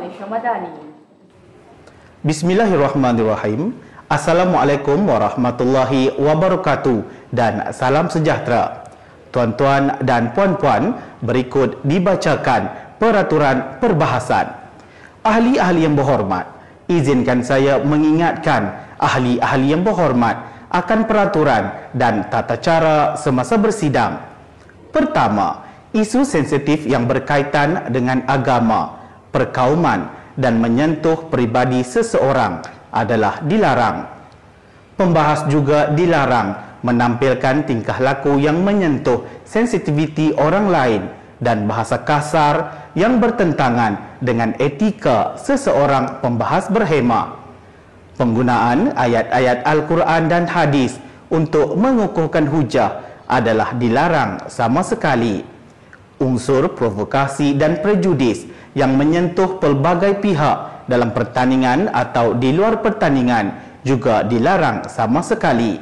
Malaysia Madani. Bismillahirrahmanirrahim. Assalamualaikum warahmatullahi wabarakatuh dan salam sejahtera. Tuan-tuan dan puan-puan, berikut dibacakan peraturan perbahasan. Ahli-ahli yang berhormat, izinkan saya mengingatkan ahli-ahli yang berhormat akan peraturan dan tata cara semasa bersidang. Pertama, isu sensitif yang berkaitan dengan agama perkauman dan menyentuh peribadi seseorang adalah dilarang. Pembahas juga dilarang menampilkan tingkah laku yang menyentuh sensitiviti orang lain dan bahasa kasar yang bertentangan dengan etika seseorang pembahas berhema. Penggunaan ayat-ayat Al-Quran dan hadis untuk mengukuhkan hujah adalah dilarang sama sekali. Unsur provokasi dan prejudis yang menyentuh pelbagai pihak dalam pertandingan atau di luar pertandingan juga dilarang sama sekali.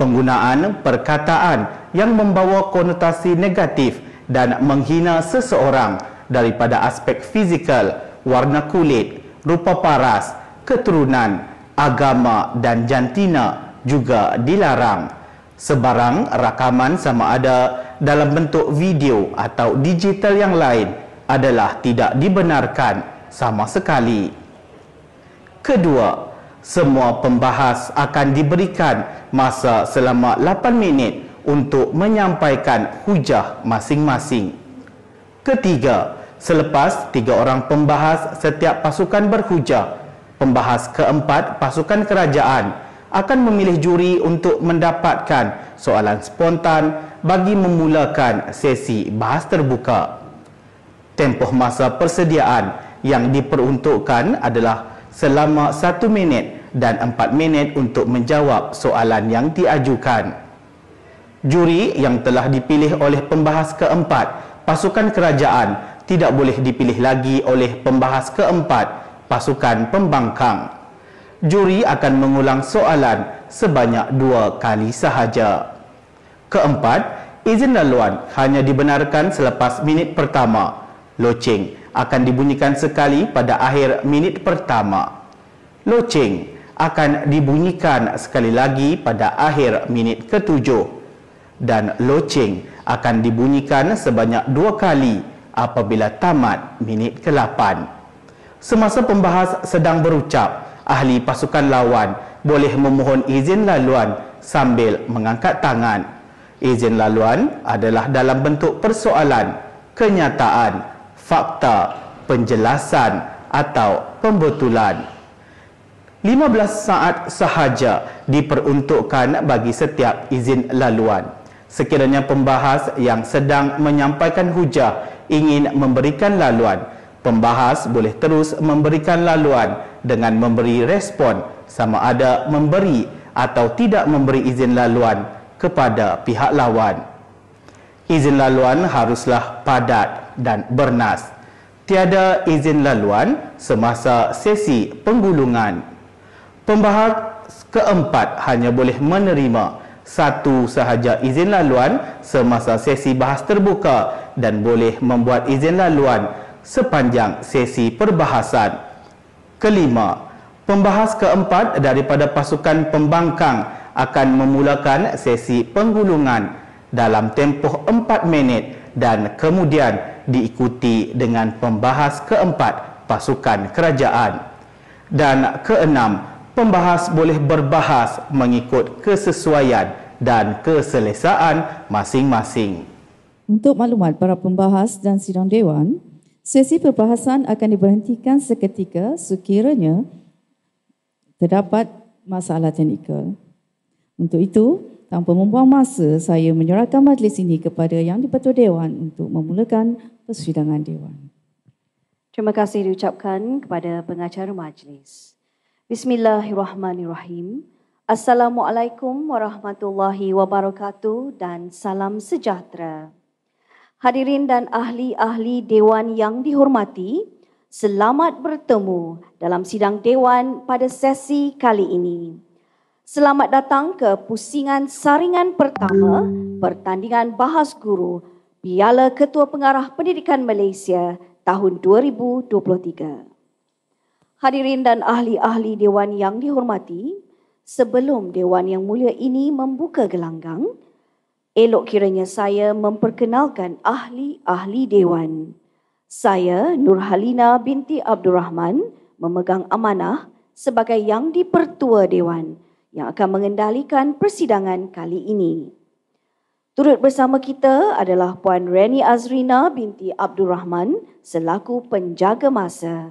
Penggunaan perkataan yang membawa konotasi negatif dan menghina seseorang daripada aspek fizikal, warna kulit, rupa paras, keturunan, agama dan jantina juga dilarang. Sebarang rakaman sama ada dalam bentuk video atau digital yang lain adalah tidak dibenarkan sama sekali. Kedua, semua pembahas akan diberikan masa selama 8 minit untuk menyampaikan hujah masing-masing. Ketiga, selepas tiga orang pembahas setiap pasukan berhujah, pembahas keempat pasukan kerajaan akan memilih juri untuk mendapatkan soalan spontan bagi memulakan sesi bahas terbuka tempoh masa persediaan yang diperuntukkan adalah selama 1 minit dan 4 minit untuk menjawab soalan yang diajukan. Juri yang telah dipilih oleh pembahas keempat, pasukan kerajaan tidak boleh dipilih lagi oleh pembahas keempat, pasukan pembangkang. Juri akan mengulang soalan sebanyak dua kali sahaja. Keempat, izin laluan hanya dibenarkan selepas minit pertama. Loceng akan dibunyikan sekali pada akhir minit pertama. Loceng akan dibunyikan sekali lagi pada akhir minit ketujuh. Dan loceng akan dibunyikan sebanyak dua kali apabila tamat minit ke-8. Semasa pembahas sedang berucap, ahli pasukan lawan boleh memohon izin laluan sambil mengangkat tangan. Izin laluan adalah dalam bentuk persoalan, kenyataan, kenyataan fakta, penjelasan atau pembetulan. 15 saat sahaja diperuntukkan bagi setiap izin laluan. Sekiranya pembahas yang sedang menyampaikan hujah ingin memberikan laluan, pembahas boleh terus memberikan laluan dengan memberi respon sama ada memberi atau tidak memberi izin laluan kepada pihak lawan. Izin laluan haruslah padat dan Bernas. Tiada izin laluan semasa sesi penggulungan. Pembahag keempat hanya boleh menerima satu sahaja izin laluan semasa sesi bahas terbuka dan boleh membuat izin laluan sepanjang sesi perbahasan. Kelima, pembahas keempat daripada pasukan pembangkang akan memulakan sesi penggulungan dalam tempoh 4 minit dan kemudian diikuti dengan pembahas keempat pasukan kerajaan dan keenam pembahas boleh berbahas mengikut kesesuaian dan keselesaan masing-masing untuk maklumat para pembahas dan sidang dewan sesi perbahasan akan diberhentikan seketika sekiranya terdapat masalah teknikal untuk itu Tanpa membuang masa, saya menyerahkan majlis ini kepada Yang Dipertua Dewan untuk memulakan persidangan Dewan. Terima kasih diucapkan kepada pengacara majlis. Bismillahirrahmanirrahim. Assalamualaikum warahmatullahi wabarakatuh dan salam sejahtera. Hadirin dan ahli-ahli Dewan yang dihormati, selamat bertemu dalam sidang Dewan pada sesi kali ini. Selamat datang ke pusingan saringan pertama pertandingan bahas guru Piala Ketua Pengarah Pendidikan Malaysia tahun 2023. Hadirin dan ahli-ahli dewan yang dihormati, sebelum dewan yang mulia ini membuka gelanggang, elok kiranya saya memperkenalkan ahli-ahli dewan. Saya Nurhalina binti Abdul Rahman memegang amanah sebagai yang dipertua dewan yang akan mengendalikan persidangan kali ini. Turut bersama kita adalah Puan Reni Azrina binti Abdul Rahman selaku penjaga masa.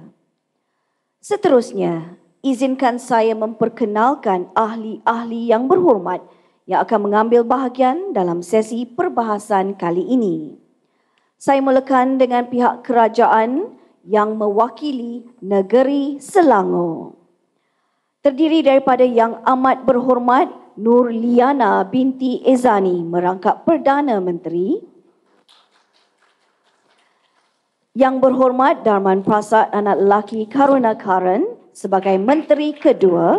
Seterusnya, izinkan saya memperkenalkan ahli-ahli yang berhormat yang akan mengambil bahagian dalam sesi perbahasan kali ini. Saya mulakan dengan pihak kerajaan yang mewakili negeri Selangor terdiri daripada yang amat berhormat Nur Liana binti Ezani merangkap Perdana Menteri Yang berhormat Darman Prasad anak lelaki Karuna Karan sebagai Menteri Kedua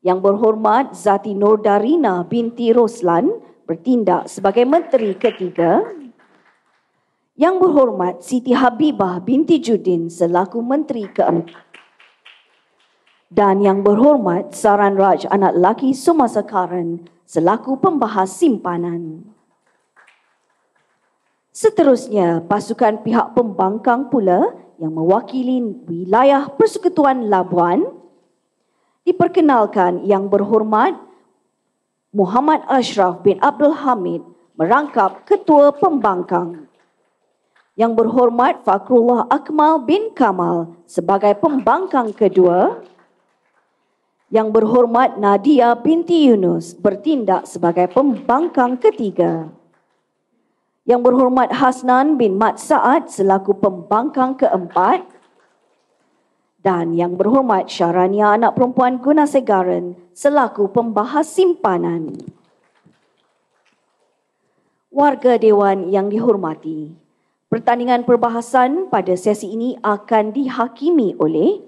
Yang berhormat Zati Nur Darina binti Roslan bertindak sebagai Menteri Ketiga Yang berhormat Siti Habibah binti Judin selaku Menteri Keempat dan yang berhormat Saran Raj anak laki semasa Karen selaku pembahas simpanan. Seterusnya, pasukan pihak pembangkang pula yang mewakili wilayah Persekutuan Labuan diperkenalkan yang berhormat Muhammad Ashraf bin Abdul Hamid merangkap Ketua Pembangkang. Yang berhormat Fakrullah Akmal bin Kamal sebagai Pembangkang kedua. Yang berhormat Nadia binti Yunus bertindak sebagai pembangkang ketiga. Yang berhormat Hasnan bin Mat Sa'ad selaku pembangkang keempat. Dan yang berhormat Syarania anak perempuan Guna Segaran selaku pembahas simpanan. Warga Dewan yang dihormati, pertandingan perbahasan pada sesi ini akan dihakimi oleh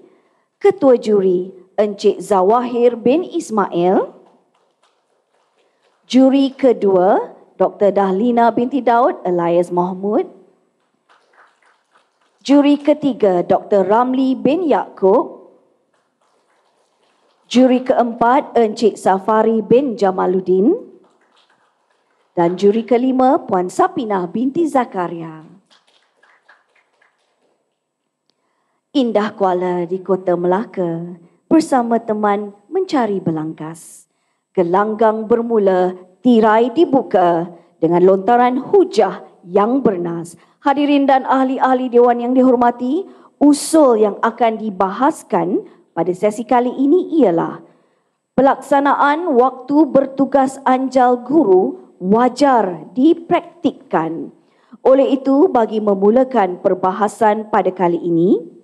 Ketua Juri Encik Zawahir bin Ismail. Juri kedua, Dr. Dahlina binti Daud Elias Mahmud. Juri ketiga, Dr. Ramli bin Yaakob. Juri keempat, Encik Safari bin Jamaluddin. Dan juri kelima, Puan Sapinah binti Zakaria. Indah Kuala di Kota Melaka bersama teman mencari belangkas. Gelanggang bermula, tirai dibuka dengan lontaran hujah yang bernas. Hadirin dan ahli-ahli dewan yang dihormati, usul yang akan dibahaskan pada sesi kali ini ialah pelaksanaan waktu bertugas anjal guru wajar dipraktikkan. Oleh itu, bagi memulakan perbahasan pada kali ini,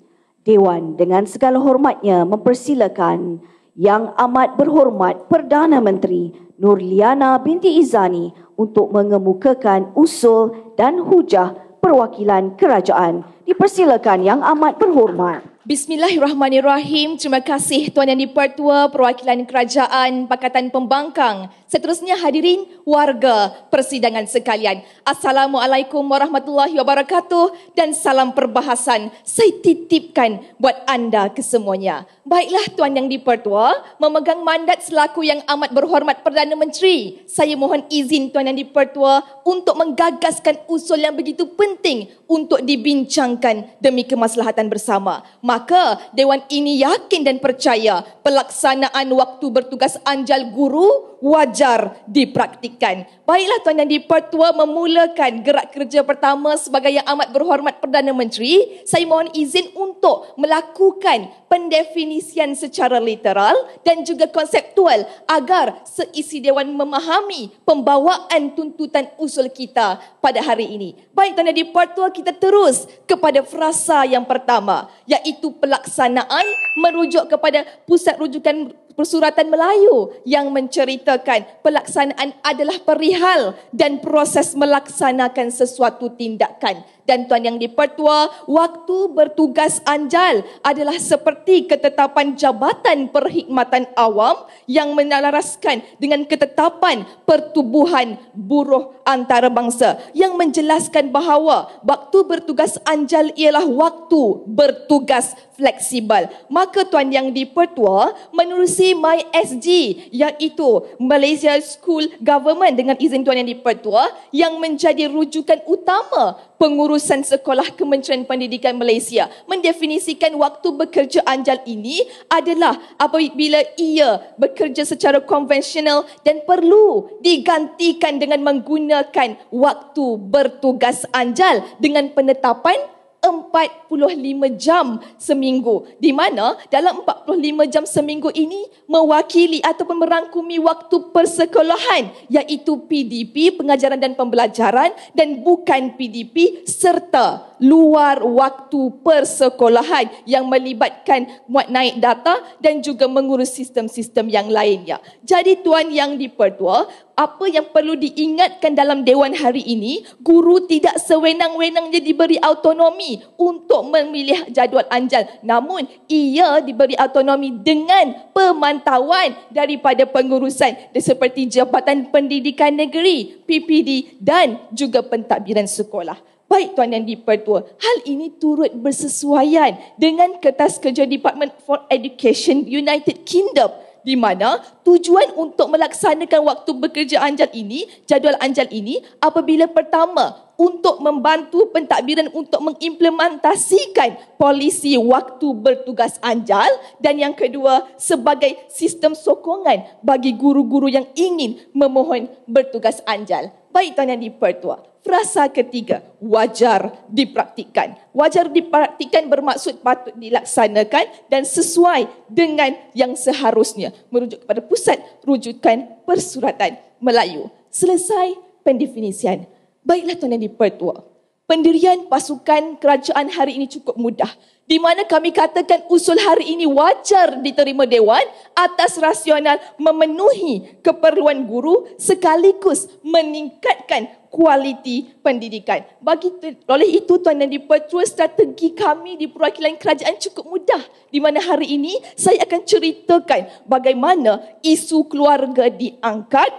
Dewan dengan segala hormatnya mempersilakan yang amat berhormat Perdana Menteri Nurliana binti Izani untuk mengemukakan usul dan hujah perwakilan kerajaan. Dipersilakan yang amat berhormat. Bismillahirrahmanirrahim. Terima kasih Tuan Yang dipertua Perwakilan Kerajaan Pakatan Pembangkang seterusnya hadirin warga persidangan sekalian. Assalamualaikum warahmatullahi wabarakatuh dan salam perbahasan saya titipkan buat anda kesemuanya. Baiklah tuan yang dipertua, memegang mandat selaku yang amat berhormat Perdana Menteri, saya mohon izin tuan yang dipertua untuk menggagaskan usul yang begitu penting untuk dibincangkan demi kemaslahatan bersama. Maka Dewan ini yakin dan percaya pelaksanaan waktu bertugas anjal guru wajar dipraktikan. Baiklah Tuan Yang di-Pertua memulakan gerak kerja pertama sebagai yang amat berhormat Perdana Menteri, saya mohon izin untuk melakukan pendefinisian secara literal dan juga konseptual agar seisi Dewan memahami pembawaan tuntutan usul kita pada hari ini. Baik Tuan Yang di-Pertua, kita terus kepada frasa yang pertama iaitu pelaksanaan merujuk kepada Pusat Rujukan persuratan Melayu yang menceritakan pelaksanaan adalah perihal dan proses melaksanakan sesuatu tindakan dan tuan yang dipertua, waktu bertugas anjal adalah seperti ketetapan jabatan perkhidmatan awam yang menyelaraskan dengan ketetapan pertubuhan buruh antarabangsa yang menjelaskan bahawa waktu bertugas anjal ialah waktu bertugas fleksibel. Maka tuan yang dipertua menerusi MySG iaitu Malaysia School Government dengan izin tuan yang dipertua yang menjadi rujukan utama pengurusan pengurusan sekolah Kementerian Pendidikan Malaysia mendefinisikan waktu bekerja anjal ini adalah apabila ia bekerja secara konvensional dan perlu digantikan dengan menggunakan waktu bertugas anjal dengan penetapan 45 jam seminggu. Di mana dalam 45 jam seminggu ini mewakili ataupun merangkumi waktu persekolahan iaitu PDP, pengajaran dan pembelajaran dan bukan PDP serta luar waktu persekolahan yang melibatkan muat naik data dan juga mengurus sistem-sistem yang lainnya. Jadi tuan yang dipertua, apa yang perlu diingatkan dalam dewan hari ini, guru tidak sewenang-wenangnya diberi autonomi untuk memilih jadual anjal. Namun, ia diberi autonomi dengan pemantauan daripada pengurusan seperti Jabatan Pendidikan Negeri, PPD dan juga pentadbiran sekolah baik tuan dan dipertua hal ini turut bersesuaian dengan kertas kerja department for education united kingdom di mana tujuan untuk melaksanakan waktu bekerja anjal ini jadual anjal ini apabila pertama untuk membantu pentadbiran untuk mengimplementasikan polisi waktu bertugas anjal dan yang kedua sebagai sistem sokongan bagi guru-guru yang ingin memohon bertugas anjal baik tuan dan dipertua frasa ketiga wajar dipraktikan, Wajar dipraktikan bermaksud patut dilaksanakan dan sesuai dengan yang seharusnya. Merujuk kepada pusat rujukan persuratan Melayu. Selesai pendefinisian. Baiklah Tuan Yang Dipertua. Pendirian pasukan kerajaan hari ini cukup mudah. Di mana kami katakan usul hari ini wajar diterima Dewan atas rasional memenuhi keperluan guru sekaligus meningkatkan kualiti pendidikan. Bagi tu, oleh itu tuan dan dipertua strategi kami di perwakilan kerajaan cukup mudah di mana hari ini saya akan ceritakan bagaimana isu keluarga diangkat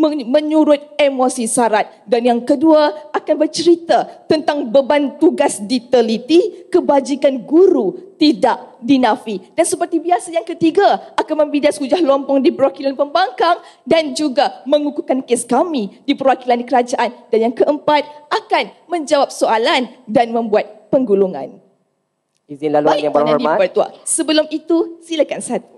menyurut emosi sarat dan yang kedua akan bercerita tentang beban tugas diteliti kebajikan guru tidak dinafi dan seperti biasa yang ketiga akan membidas hujah lompong di perwakilan pembangkang dan juga mengukuhkan kes kami di perwakilan kerajaan dan yang keempat akan menjawab soalan dan membuat penggulungan izin laluan Baik, yang berhormat sebelum itu silakan satu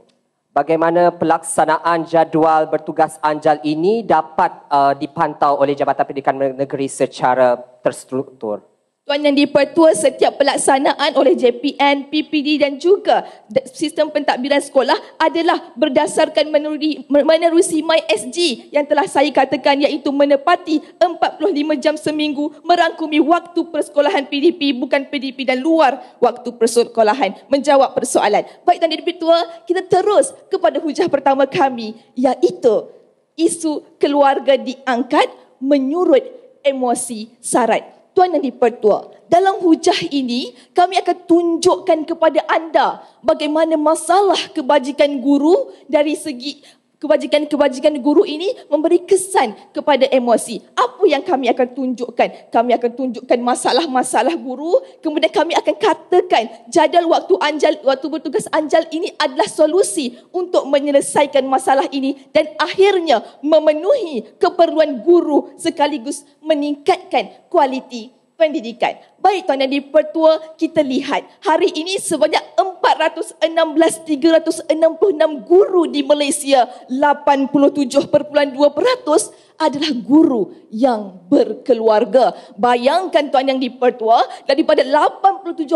bagaimana pelaksanaan jadual bertugas anjal ini dapat uh, dipantau oleh Jabatan Pendidikan Negeri secara terstruktur. Yang dipertua setiap pelaksanaan oleh JPN, PPD dan juga sistem pentadbiran sekolah adalah berdasarkan menerusi, menerusi MySG yang telah saya katakan iaitu menepati 45 jam seminggu merangkumi waktu persekolahan PDP bukan PDP dan luar waktu persekolahan menjawab persoalan. Baik Tuan Dewan Pertua, kita terus kepada hujah pertama kami iaitu isu keluarga diangkat menyurut emosi sarat. Tuan dan Dipertua, dalam hujah ini kami akan tunjukkan kepada anda bagaimana masalah kebajikan guru dari segi kebajikan-kebajikan guru ini memberi kesan kepada emosi. Apa yang kami akan tunjukkan? Kami akan tunjukkan masalah-masalah guru, kemudian kami akan katakan jadual waktu anjal waktu bertugas anjal ini adalah solusi untuk menyelesaikan masalah ini dan akhirnya memenuhi keperluan guru sekaligus meningkatkan kualiti pendidikan. Baik Tuan Yang Dipertua, kita lihat hari ini sebanyak 416,366 guru di Malaysia, 87.2%, adalah guru yang berkeluarga. Bayangkan tuan yang dipertua, daripada 87.2%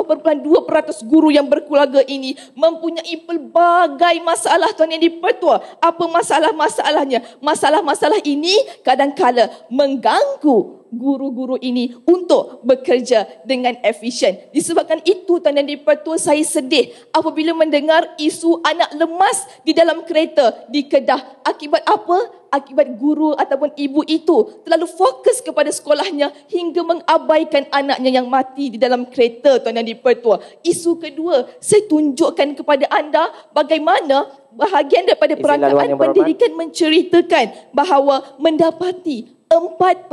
guru yang berkeluarga ini mempunyai pelbagai masalah tuan yang dipertua. Apa masalah-masalahnya? Masalah-masalah ini kadangkala mengganggu guru-guru ini untuk bekerja dengan efisien. Disebabkan itu tuan yang dipertua saya sedih apabila mendengar isu anak lemas di dalam kereta di Kedah. Akibat apa? akibat guru ataupun ibu itu terlalu fokus kepada sekolahnya hingga mengabaikan anaknya yang mati di dalam kereta tuan dan dipertua. Isu kedua, saya tunjukkan kepada anda bagaimana bahagian daripada perangkaan pendidikan menceritakan bahawa mendapati 4.4%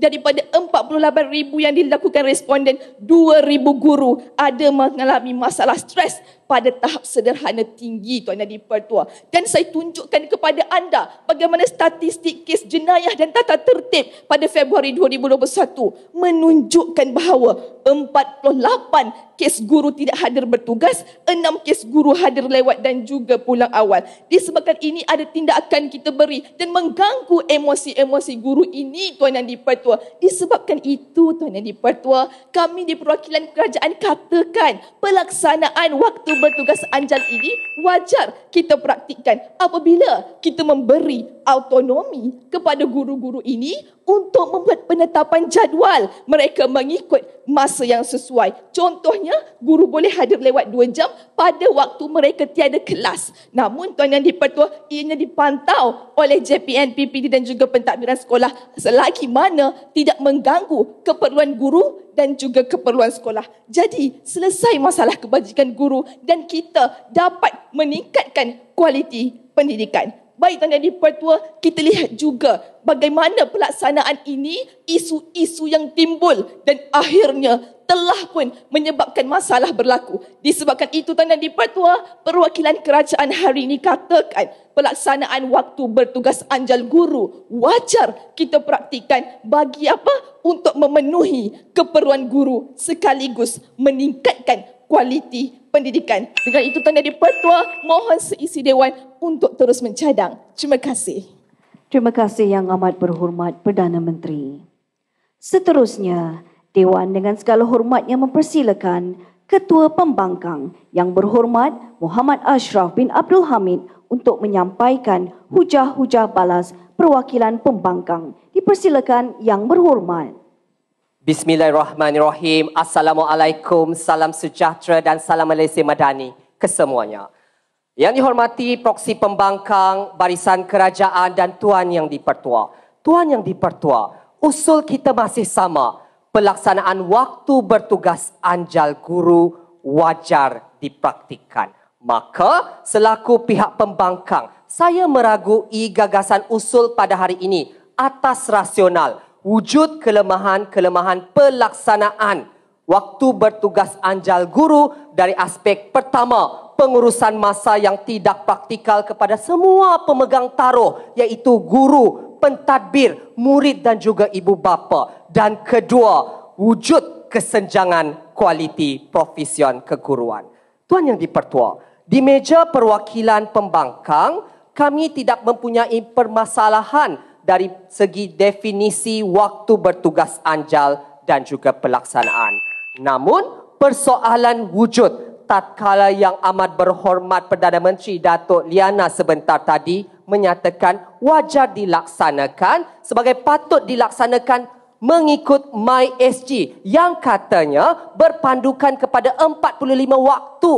daripada 48,000 yang dilakukan responden 2,000 guru ada mengalami masalah stres pada tahap sederhana tinggi Tuan dan Pertua. Dan saya tunjukkan kepada anda bagaimana statistik kes jenayah dan tata tertib pada Februari 2021 menunjukkan bahawa 48 kes guru tidak hadir bertugas, 6 kes guru hadir lewat dan juga pulang awal. Disebabkan ini ada tindakan kita beri dan mengganggu emosi-emosi guru ini Tuan dan Pertua. Disebabkan itu Tuan dan Pertua, kami di perwakilan kerajaan katakan pelaksanaan waktu bertugas anjal ini wajar kita praktikkan apabila kita memberi autonomi kepada guru-guru ini untuk membuat penetapan jadual mereka mengikut masa yang sesuai. Contohnya, guru boleh hadir lewat 2 jam pada waktu mereka tiada kelas. Namun, tuan yang dipertua, ianya dipantau oleh JPN, PPD dan juga pentadbiran sekolah selagi mana tidak mengganggu keperluan guru dan juga keperluan sekolah. Jadi, selesai masalah kebajikan guru dan kita dapat meningkatkan kualiti pendidikan baik tanya di pertua, kita lihat juga bagaimana pelaksanaan ini isu-isu yang timbul dan akhirnya telah pun menyebabkan masalah berlaku. Disebabkan itu tanda di pertua, perwakilan kerajaan hari ini katakan pelaksanaan waktu bertugas anjal guru wajar kita praktikan bagi apa? Untuk memenuhi keperluan guru sekaligus meningkatkan kualiti pendidikan. Dengan itu Tuan Dari Pertua, mohon seisi Dewan untuk terus mencadang. Terima kasih. Terima kasih yang amat berhormat Perdana Menteri. Seterusnya, Dewan dengan segala hormatnya mempersilakan Ketua Pembangkang yang berhormat Muhammad Ashraf bin Abdul Hamid untuk menyampaikan hujah-hujah balas perwakilan pembangkang. Dipersilakan yang berhormat. Bismillahirrahmanirrahim. Assalamualaikum, salam sejahtera dan salam Malaysia Madani kesemuanya. Yang dihormati proksi pembangkang, barisan kerajaan dan tuan yang dipertua. Tuan yang dipertua, usul kita masih sama. Pelaksanaan waktu bertugas anjal guru wajar dipraktikan. Maka selaku pihak pembangkang, saya meragui gagasan usul pada hari ini atas rasional wujud kelemahan-kelemahan pelaksanaan waktu bertugas anjal guru dari aspek pertama pengurusan masa yang tidak praktikal kepada semua pemegang taruh iaitu guru, pentadbir, murid dan juga ibu bapa dan kedua wujud kesenjangan kualiti profesion keguruan. Tuan yang dipertua, di meja perwakilan pembangkang kami tidak mempunyai permasalahan dari segi definisi waktu bertugas anjal dan juga pelaksanaan. Namun, persoalan wujud tatkala yang amat berhormat Perdana Menteri Datuk Liana sebentar tadi menyatakan wajar dilaksanakan sebagai patut dilaksanakan mengikut MySG yang katanya berpandukan kepada 45 waktu,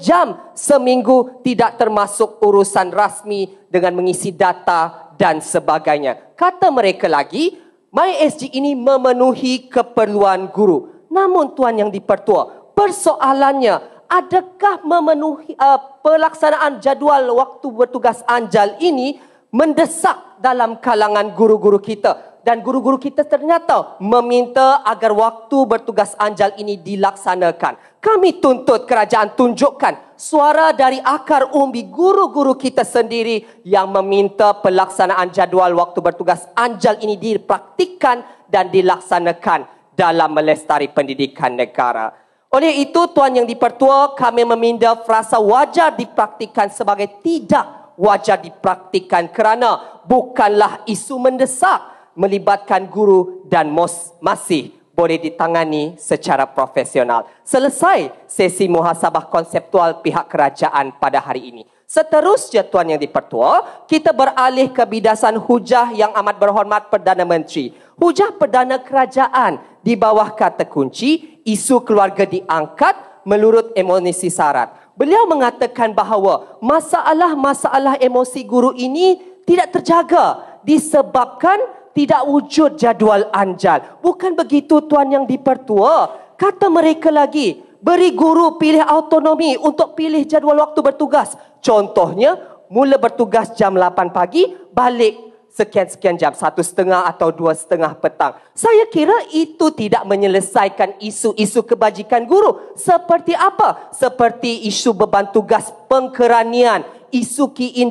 45 jam seminggu tidak termasuk urusan rasmi dengan mengisi data dan sebagainya. Kata mereka lagi, MySG ini memenuhi keperluan guru. Namun tuan yang dipertua, persoalannya adakah memenuhi uh, pelaksanaan jadual waktu bertugas anjal ini mendesak dalam kalangan guru-guru kita? dan guru-guru kita ternyata meminta agar waktu bertugas anjal ini dilaksanakan. Kami tuntut kerajaan tunjukkan suara dari akar umbi guru-guru kita sendiri yang meminta pelaksanaan jadual waktu bertugas anjal ini dipraktikan dan dilaksanakan dalam melestari pendidikan negara. Oleh itu, Tuan Yang Dipertua, kami meminda frasa wajar dipraktikan sebagai tidak wajar dipraktikan kerana bukanlah isu mendesak melibatkan guru dan mos masih boleh ditangani secara profesional. Selesai sesi muhasabah konseptual pihak kerajaan pada hari ini. Seterusnya Tuan Yang Dipertua, kita beralih ke bidasan hujah yang amat berhormat Perdana Menteri. Hujah Perdana Kerajaan di bawah kata kunci, isu keluarga diangkat melurut emosi syarat. Beliau mengatakan bahawa masalah-masalah emosi guru ini tidak terjaga disebabkan tidak wujud jadual anjal. Bukan begitu tuan yang dipertua. Kata mereka lagi, beri guru pilih autonomi untuk pilih jadual waktu bertugas. Contohnya, mula bertugas jam 8 pagi, balik sekian-sekian jam, satu setengah atau dua setengah petang. Saya kira itu tidak menyelesaikan isu-isu kebajikan guru. Seperti apa? Seperti isu beban tugas pengkeranian isu key in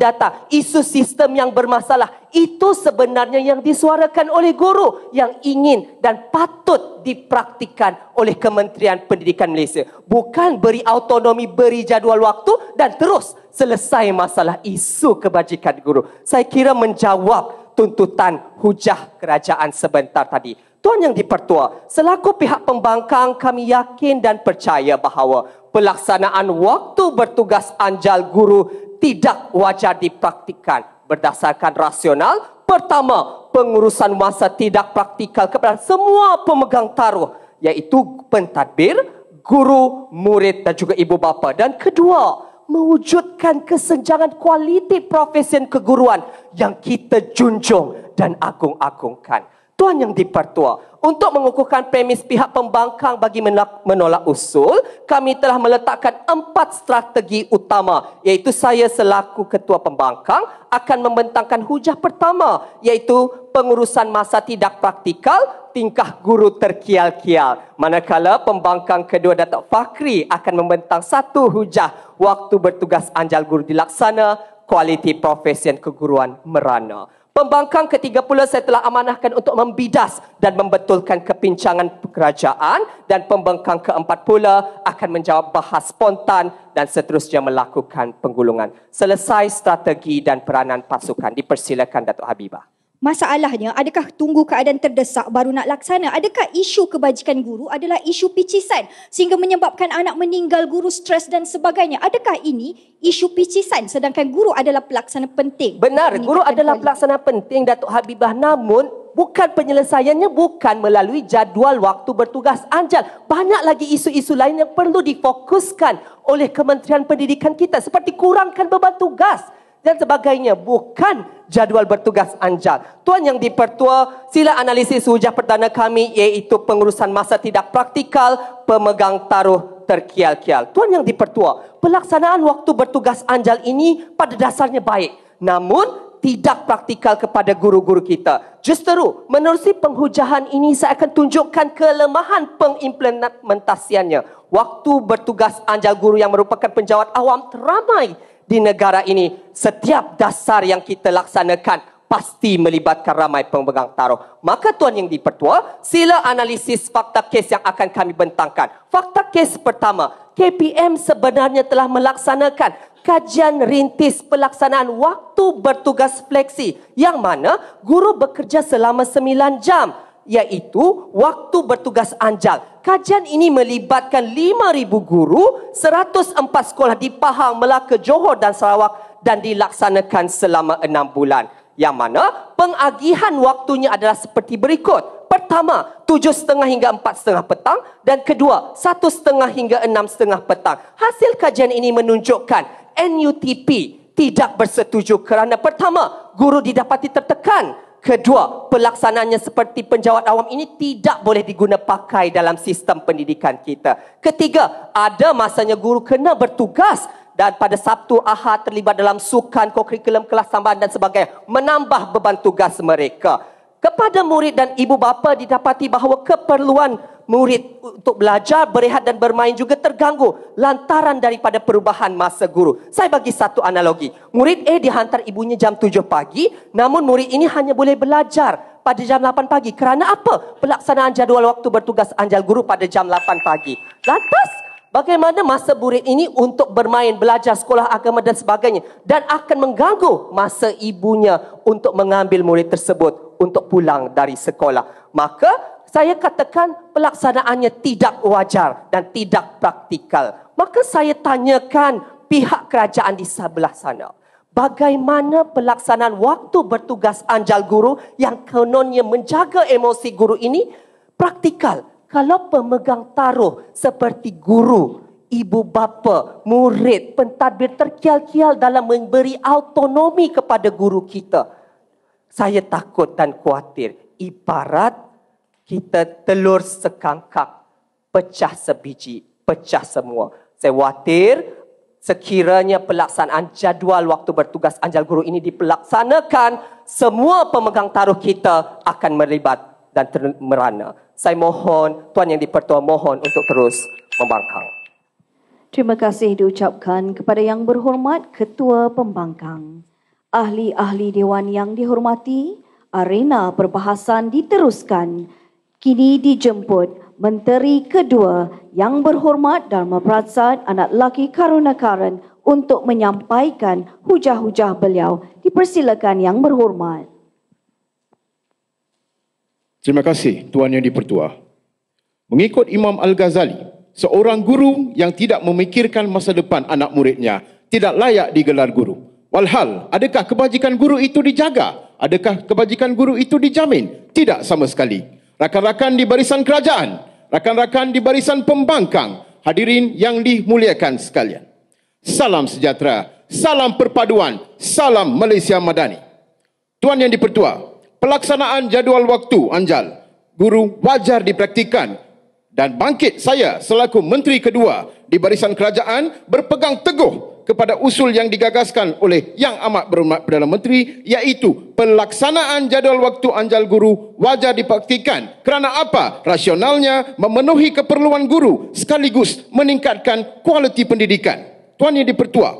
isu sistem yang bermasalah. Itu sebenarnya yang disuarakan oleh guru yang ingin dan patut dipraktikan oleh Kementerian Pendidikan Malaysia. Bukan beri autonomi, beri jadual waktu dan terus selesai masalah isu kebajikan guru. Saya kira menjawab tuntutan hujah kerajaan sebentar tadi. Tuan Yang Dipertua, selaku pihak pembangkang kami yakin dan percaya bahawa pelaksanaan waktu bertugas anjal guru tidak wajar dipraktikan berdasarkan rasional. Pertama, pengurusan masa tidak praktikal kepada semua pemegang taruh iaitu pentadbir, guru, murid dan juga ibu bapa. Dan kedua, mewujudkan kesenjangan kualiti profesi keguruan yang kita junjung dan agung-agungkan. Tuan Yang Dipertua, untuk mengukuhkan premis pihak pembangkang bagi menolak usul, kami telah meletakkan empat strategi utama iaitu saya selaku ketua pembangkang akan membentangkan hujah pertama iaitu pengurusan masa tidak praktikal tingkah guru terkial-kial. Manakala pembangkang kedua Datuk Fakri akan membentang satu hujah waktu bertugas anjal guru dilaksana kualiti profesion keguruan merana pembangkang ke-30 saya telah amanahkan untuk membidas dan membetulkan kepincangan kerajaan dan pembangkang ke-40 akan menjawab bahas spontan dan seterusnya melakukan penggulungan. Selesai strategi dan peranan pasukan. Dipersilakan Datuk Habibah. Masalahnya adakah tunggu keadaan terdesak baru nak laksana? Adakah isu kebajikan guru adalah isu picisan sehingga menyebabkan anak meninggal guru stres dan sebagainya? Adakah ini isu picisan sedangkan guru adalah pelaksana penting? Benar, guru adalah kuali. pelaksana penting Datuk Habibah namun bukan penyelesaiannya bukan melalui jadual waktu bertugas anjal. Banyak lagi isu-isu lain yang perlu difokuskan oleh Kementerian Pendidikan kita seperti kurangkan beban tugas dan sebagainya. Bukan jadual bertugas anjal. Tuan yang dipertua, sila analisis hujah perdana kami iaitu pengurusan masa tidak praktikal, pemegang taruh terkial-kial. Tuan yang dipertua, pelaksanaan waktu bertugas anjal ini pada dasarnya baik. Namun, tidak praktikal kepada guru-guru kita. Justeru, menerusi penghujahan ini saya akan tunjukkan kelemahan pengimplementasiannya. Waktu bertugas anjal guru yang merupakan penjawat awam teramai di negara ini setiap dasar yang kita laksanakan pasti melibatkan ramai pemegang taruh. Maka tuan yang dipertua, sila analisis fakta kes yang akan kami bentangkan. Fakta kes pertama, KPM sebenarnya telah melaksanakan kajian rintis pelaksanaan waktu bertugas fleksi yang mana guru bekerja selama 9 jam iaitu waktu bertugas anjal. Kajian ini melibatkan 5,000 guru, 104 sekolah di Pahang, Melaka, Johor dan Sarawak dan dilaksanakan selama 6 bulan. Yang mana pengagihan waktunya adalah seperti berikut. Pertama, 7.30 hingga 4.30 petang dan kedua, 1.30 hingga 6.30 petang. Hasil kajian ini menunjukkan NUTP tidak bersetuju kerana pertama, guru didapati tertekan Kedua, pelaksanaannya seperti penjawat awam ini tidak boleh diguna pakai dalam sistem pendidikan kita. Ketiga, ada masanya guru kena bertugas dan pada Sabtu Ahad terlibat dalam sukan kokurikulum kelas tambahan dan sebagainya menambah beban tugas mereka. Kepada murid dan ibu bapa didapati bahawa keperluan murid untuk belajar, berehat dan bermain juga terganggu lantaran daripada perubahan masa guru. Saya bagi satu analogi. Murid A dihantar ibunya jam 7 pagi, namun murid ini hanya boleh belajar pada jam 8 pagi. Kerana apa? Pelaksanaan jadual waktu bertugas anjal guru pada jam 8 pagi. Lantas, bagaimana masa murid ini untuk bermain, belajar sekolah agama dan sebagainya dan akan mengganggu masa ibunya untuk mengambil murid tersebut untuk pulang dari sekolah. Maka saya katakan pelaksanaannya tidak wajar dan tidak praktikal. Maka saya tanyakan pihak kerajaan di sebelah sana. Bagaimana pelaksanaan waktu bertugas anjal guru yang kononnya menjaga emosi guru ini praktikal? Kalau pemegang taruh seperti guru, ibu bapa, murid, pentadbir terkial-kial dalam memberi autonomi kepada guru kita. Saya takut dan khawatir ibarat kita telur sekangkak pecah sebiji, pecah semua. Saya khawatir sekiranya pelaksanaan jadual waktu bertugas Anjal Guru ini dipelaksanakan, semua pemegang taruh kita akan melibat dan ter- merana. Saya mohon, Tuan Yang Dipertua mohon untuk terus membangkang. Terima kasih diucapkan kepada Yang Berhormat Ketua Pembangkang. Ahli-ahli Dewan Yang Dihormati, arena perbahasan diteruskan kini dijemput Menteri Kedua yang berhormat Dharma Prasad anak laki Karunakaran untuk menyampaikan hujah-hujah beliau. Dipersilakan yang berhormat. Terima kasih Tuan Yang Dipertua. Mengikut Imam Al-Ghazali, seorang guru yang tidak memikirkan masa depan anak muridnya tidak layak digelar guru. Walhal, adakah kebajikan guru itu dijaga? Adakah kebajikan guru itu dijamin? Tidak sama sekali rakan-rakan di barisan kerajaan, rakan-rakan di barisan pembangkang, hadirin yang dimuliakan sekalian. Salam sejahtera, salam perpaduan, salam Malaysia Madani. Tuan yang dipertua, pelaksanaan jadual waktu anjal, guru wajar dipraktikan dan bangkit saya selaku menteri kedua di barisan kerajaan berpegang teguh kepada usul yang digagaskan oleh Yang Amat Berhormat Perdana Menteri iaitu pelaksanaan jadual waktu anjal guru wajar dipaktikan kerana apa? Rasionalnya memenuhi keperluan guru sekaligus meningkatkan kualiti pendidikan. Tuan Yang Dipertua,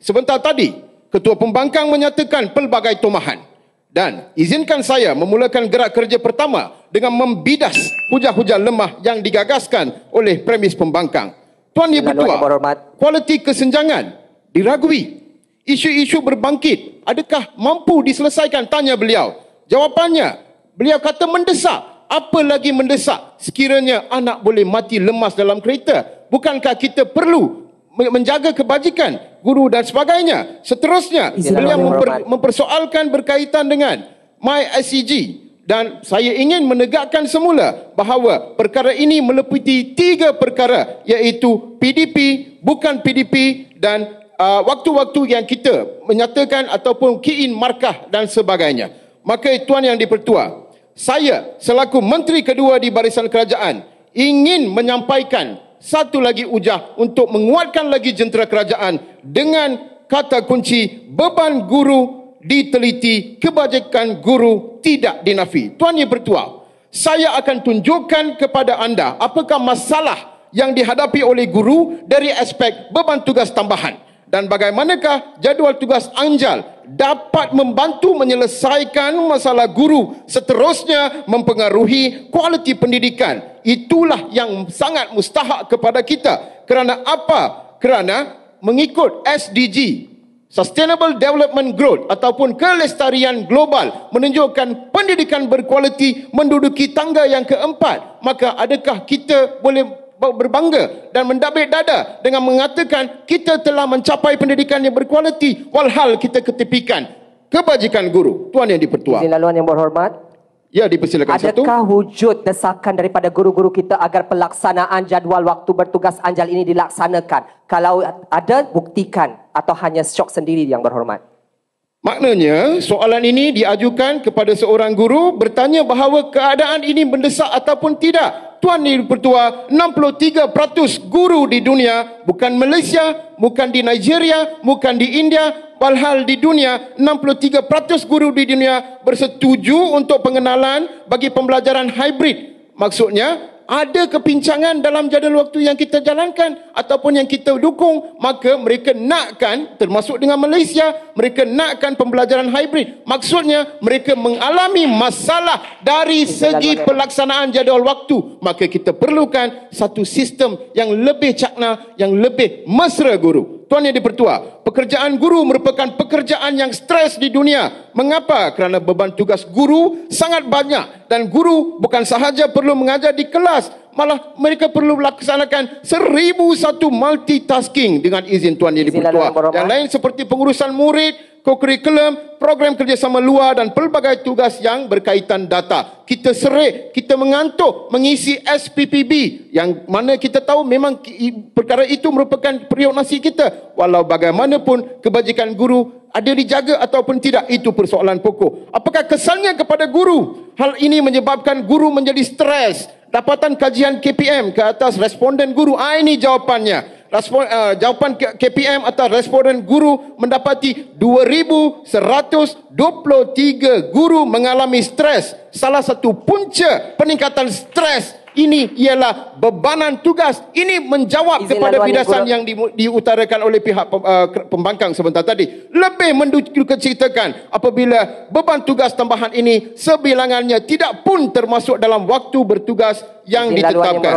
sebentar tadi Ketua Pembangkang menyatakan pelbagai tomahan dan izinkan saya memulakan gerak kerja pertama dengan membidas hujah-hujah lemah yang digagaskan oleh premis pembangkang. Tuan Yang Dipertua, kualiti kesenjangan diragui. Isu-isu berbangkit. Adakah mampu diselesaikan? Tanya beliau. Jawapannya, beliau kata mendesak. Apa lagi mendesak sekiranya anak boleh mati lemas dalam kereta? Bukankah kita perlu menjaga kebajikan guru dan sebagainya? Seterusnya, Isilah beliau memper- mempersoalkan berkaitan dengan MySCG. Dan saya ingin menegakkan semula bahawa perkara ini meliputi tiga perkara iaitu PDP, bukan PDP dan Uh, waktu-waktu yang kita menyatakan ataupun kiin markah dan sebagainya. Maka tuan yang dipertua, saya selaku menteri kedua di barisan kerajaan ingin menyampaikan satu lagi ujah untuk menguatkan lagi jentera kerajaan dengan kata kunci beban guru diteliti kebajikan guru tidak dinafi. Tuan yang Dipertua, saya akan tunjukkan kepada anda apakah masalah yang dihadapi oleh guru dari aspek beban tugas tambahan dan bagaimanakah jadual tugas anjal dapat membantu menyelesaikan masalah guru seterusnya mempengaruhi kualiti pendidikan itulah yang sangat mustahak kepada kita kerana apa kerana mengikut SDG Sustainable Development Growth ataupun kelestarian global menunjukkan pendidikan berkualiti menduduki tangga yang keempat maka adakah kita boleh berbangga dan mendabik dada dengan mengatakan kita telah mencapai pendidikan yang berkualiti walhal kita ketepikan kebajikan guru tuan yang dipertua Izin laluan yang berhormat Ya dipersilakan Adakah satu. Adakah wujud desakan daripada guru-guru kita agar pelaksanaan jadual waktu bertugas anjal ini dilaksanakan? Kalau ada buktikan atau hanya syok sendiri yang berhormat? Maknanya, soalan ini diajukan kepada seorang guru bertanya bahawa keadaan ini mendesak ataupun tidak. Tuan Yang Pertua, 63% guru di dunia bukan Malaysia, bukan di Nigeria, bukan di India, walhal di dunia 63% guru di dunia bersetuju untuk pengenalan bagi pembelajaran hybrid. Maksudnya, ada kepincangan dalam jadual waktu yang kita jalankan ataupun yang kita dukung maka mereka nakkan termasuk dengan Malaysia mereka nakkan pembelajaran hybrid maksudnya mereka mengalami masalah dari segi pelaksanaan jadual waktu maka kita perlukan satu sistem yang lebih cakna yang lebih mesra guru Tuan Yang Dipertua, pekerjaan guru merupakan pekerjaan yang stres di dunia. Mengapa? Kerana beban tugas guru sangat banyak dan guru bukan sahaja perlu mengajar di kelas malah mereka perlu melaksanakan seribu satu multitasking dengan izin Tuan Yang Dipertua. Yang lain seperti pengurusan murid, kokurikulum, program kerjasama luar dan pelbagai tugas yang berkaitan data. Kita serik, kita mengantuk mengisi SPPB yang mana kita tahu memang perkara itu merupakan prioritasi kita. Walau bagaimanapun kebajikan guru ada dijaga ataupun tidak itu persoalan pokok. Apakah kesannya kepada guru? Hal ini menyebabkan guru menjadi stres. Dapatan kajian KPM ke atas responden guru. Ah ini jawapannya. Respon, uh, jawapan KPM atau responden guru mendapati 2,123 guru mengalami stres. Salah satu punca peningkatan stres ini ialah bebanan tugas. Ini menjawab Izin kepada pidasan yang di, diutarakan oleh pihak uh, pembangkang sebentar tadi. Lebih ceritakan apabila beban tugas tambahan ini sebilangannya tidak pun termasuk dalam waktu bertugas yang Izin ditetapkan.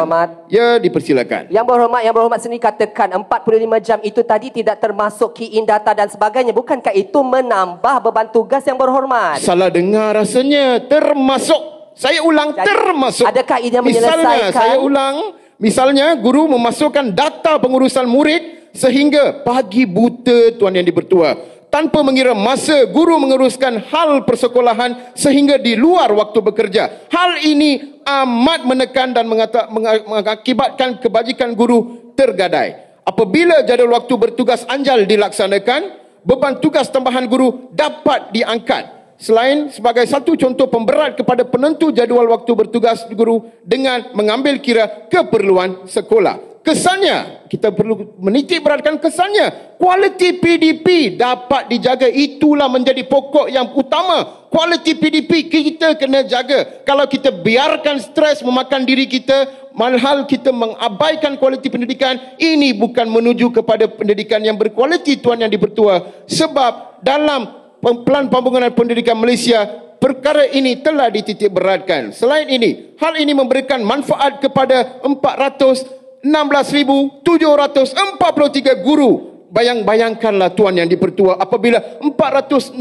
Yang ya, dipersilakan. Yang berhormat, yang berhormat sendiri katakan 45 jam itu tadi tidak termasuk key in data dan sebagainya. Bukankah itu menambah beban tugas yang berhormat? Salah dengar rasanya. Termasuk saya ulang termasuk. Adakah ia menyelesaikan? Misalnya, saya ulang. Misalnya, guru memasukkan data pengurusan murid sehingga pagi buta Tuan Yang Dipertua. Tanpa mengira masa, guru menguruskan hal persekolahan sehingga di luar waktu bekerja. Hal ini amat menekan dan mengata, mengakibatkan kebajikan guru tergadai. Apabila jadual waktu bertugas anjal dilaksanakan, beban tugas tambahan guru dapat diangkat. Selain sebagai satu contoh pemberat kepada penentu jadual waktu bertugas guru dengan mengambil kira keperluan sekolah. Kesannya, kita perlu menitik beratkan kesannya. Kualiti PDP dapat dijaga. Itulah menjadi pokok yang utama. Kualiti PDP kita kena jaga. Kalau kita biarkan stres memakan diri kita, malhal kita mengabaikan kualiti pendidikan, ini bukan menuju kepada pendidikan yang berkualiti Tuan Yang Dipertua. Sebab dalam Pelan pembangunan pendidikan Malaysia perkara ini telah dititik beratkan. Selain ini, hal ini memberikan manfaat kepada 416,743 guru. Bayang-bayangkanlah tuan yang dipertua apabila 416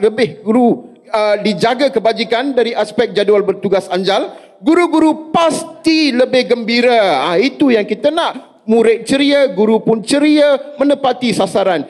lebih guru uh, dijaga kebajikan dari aspek jadual bertugas anjal, guru-guru pasti lebih gembira. ha, itu yang kita nak. Murid ceria, guru pun ceria menepati sasaran.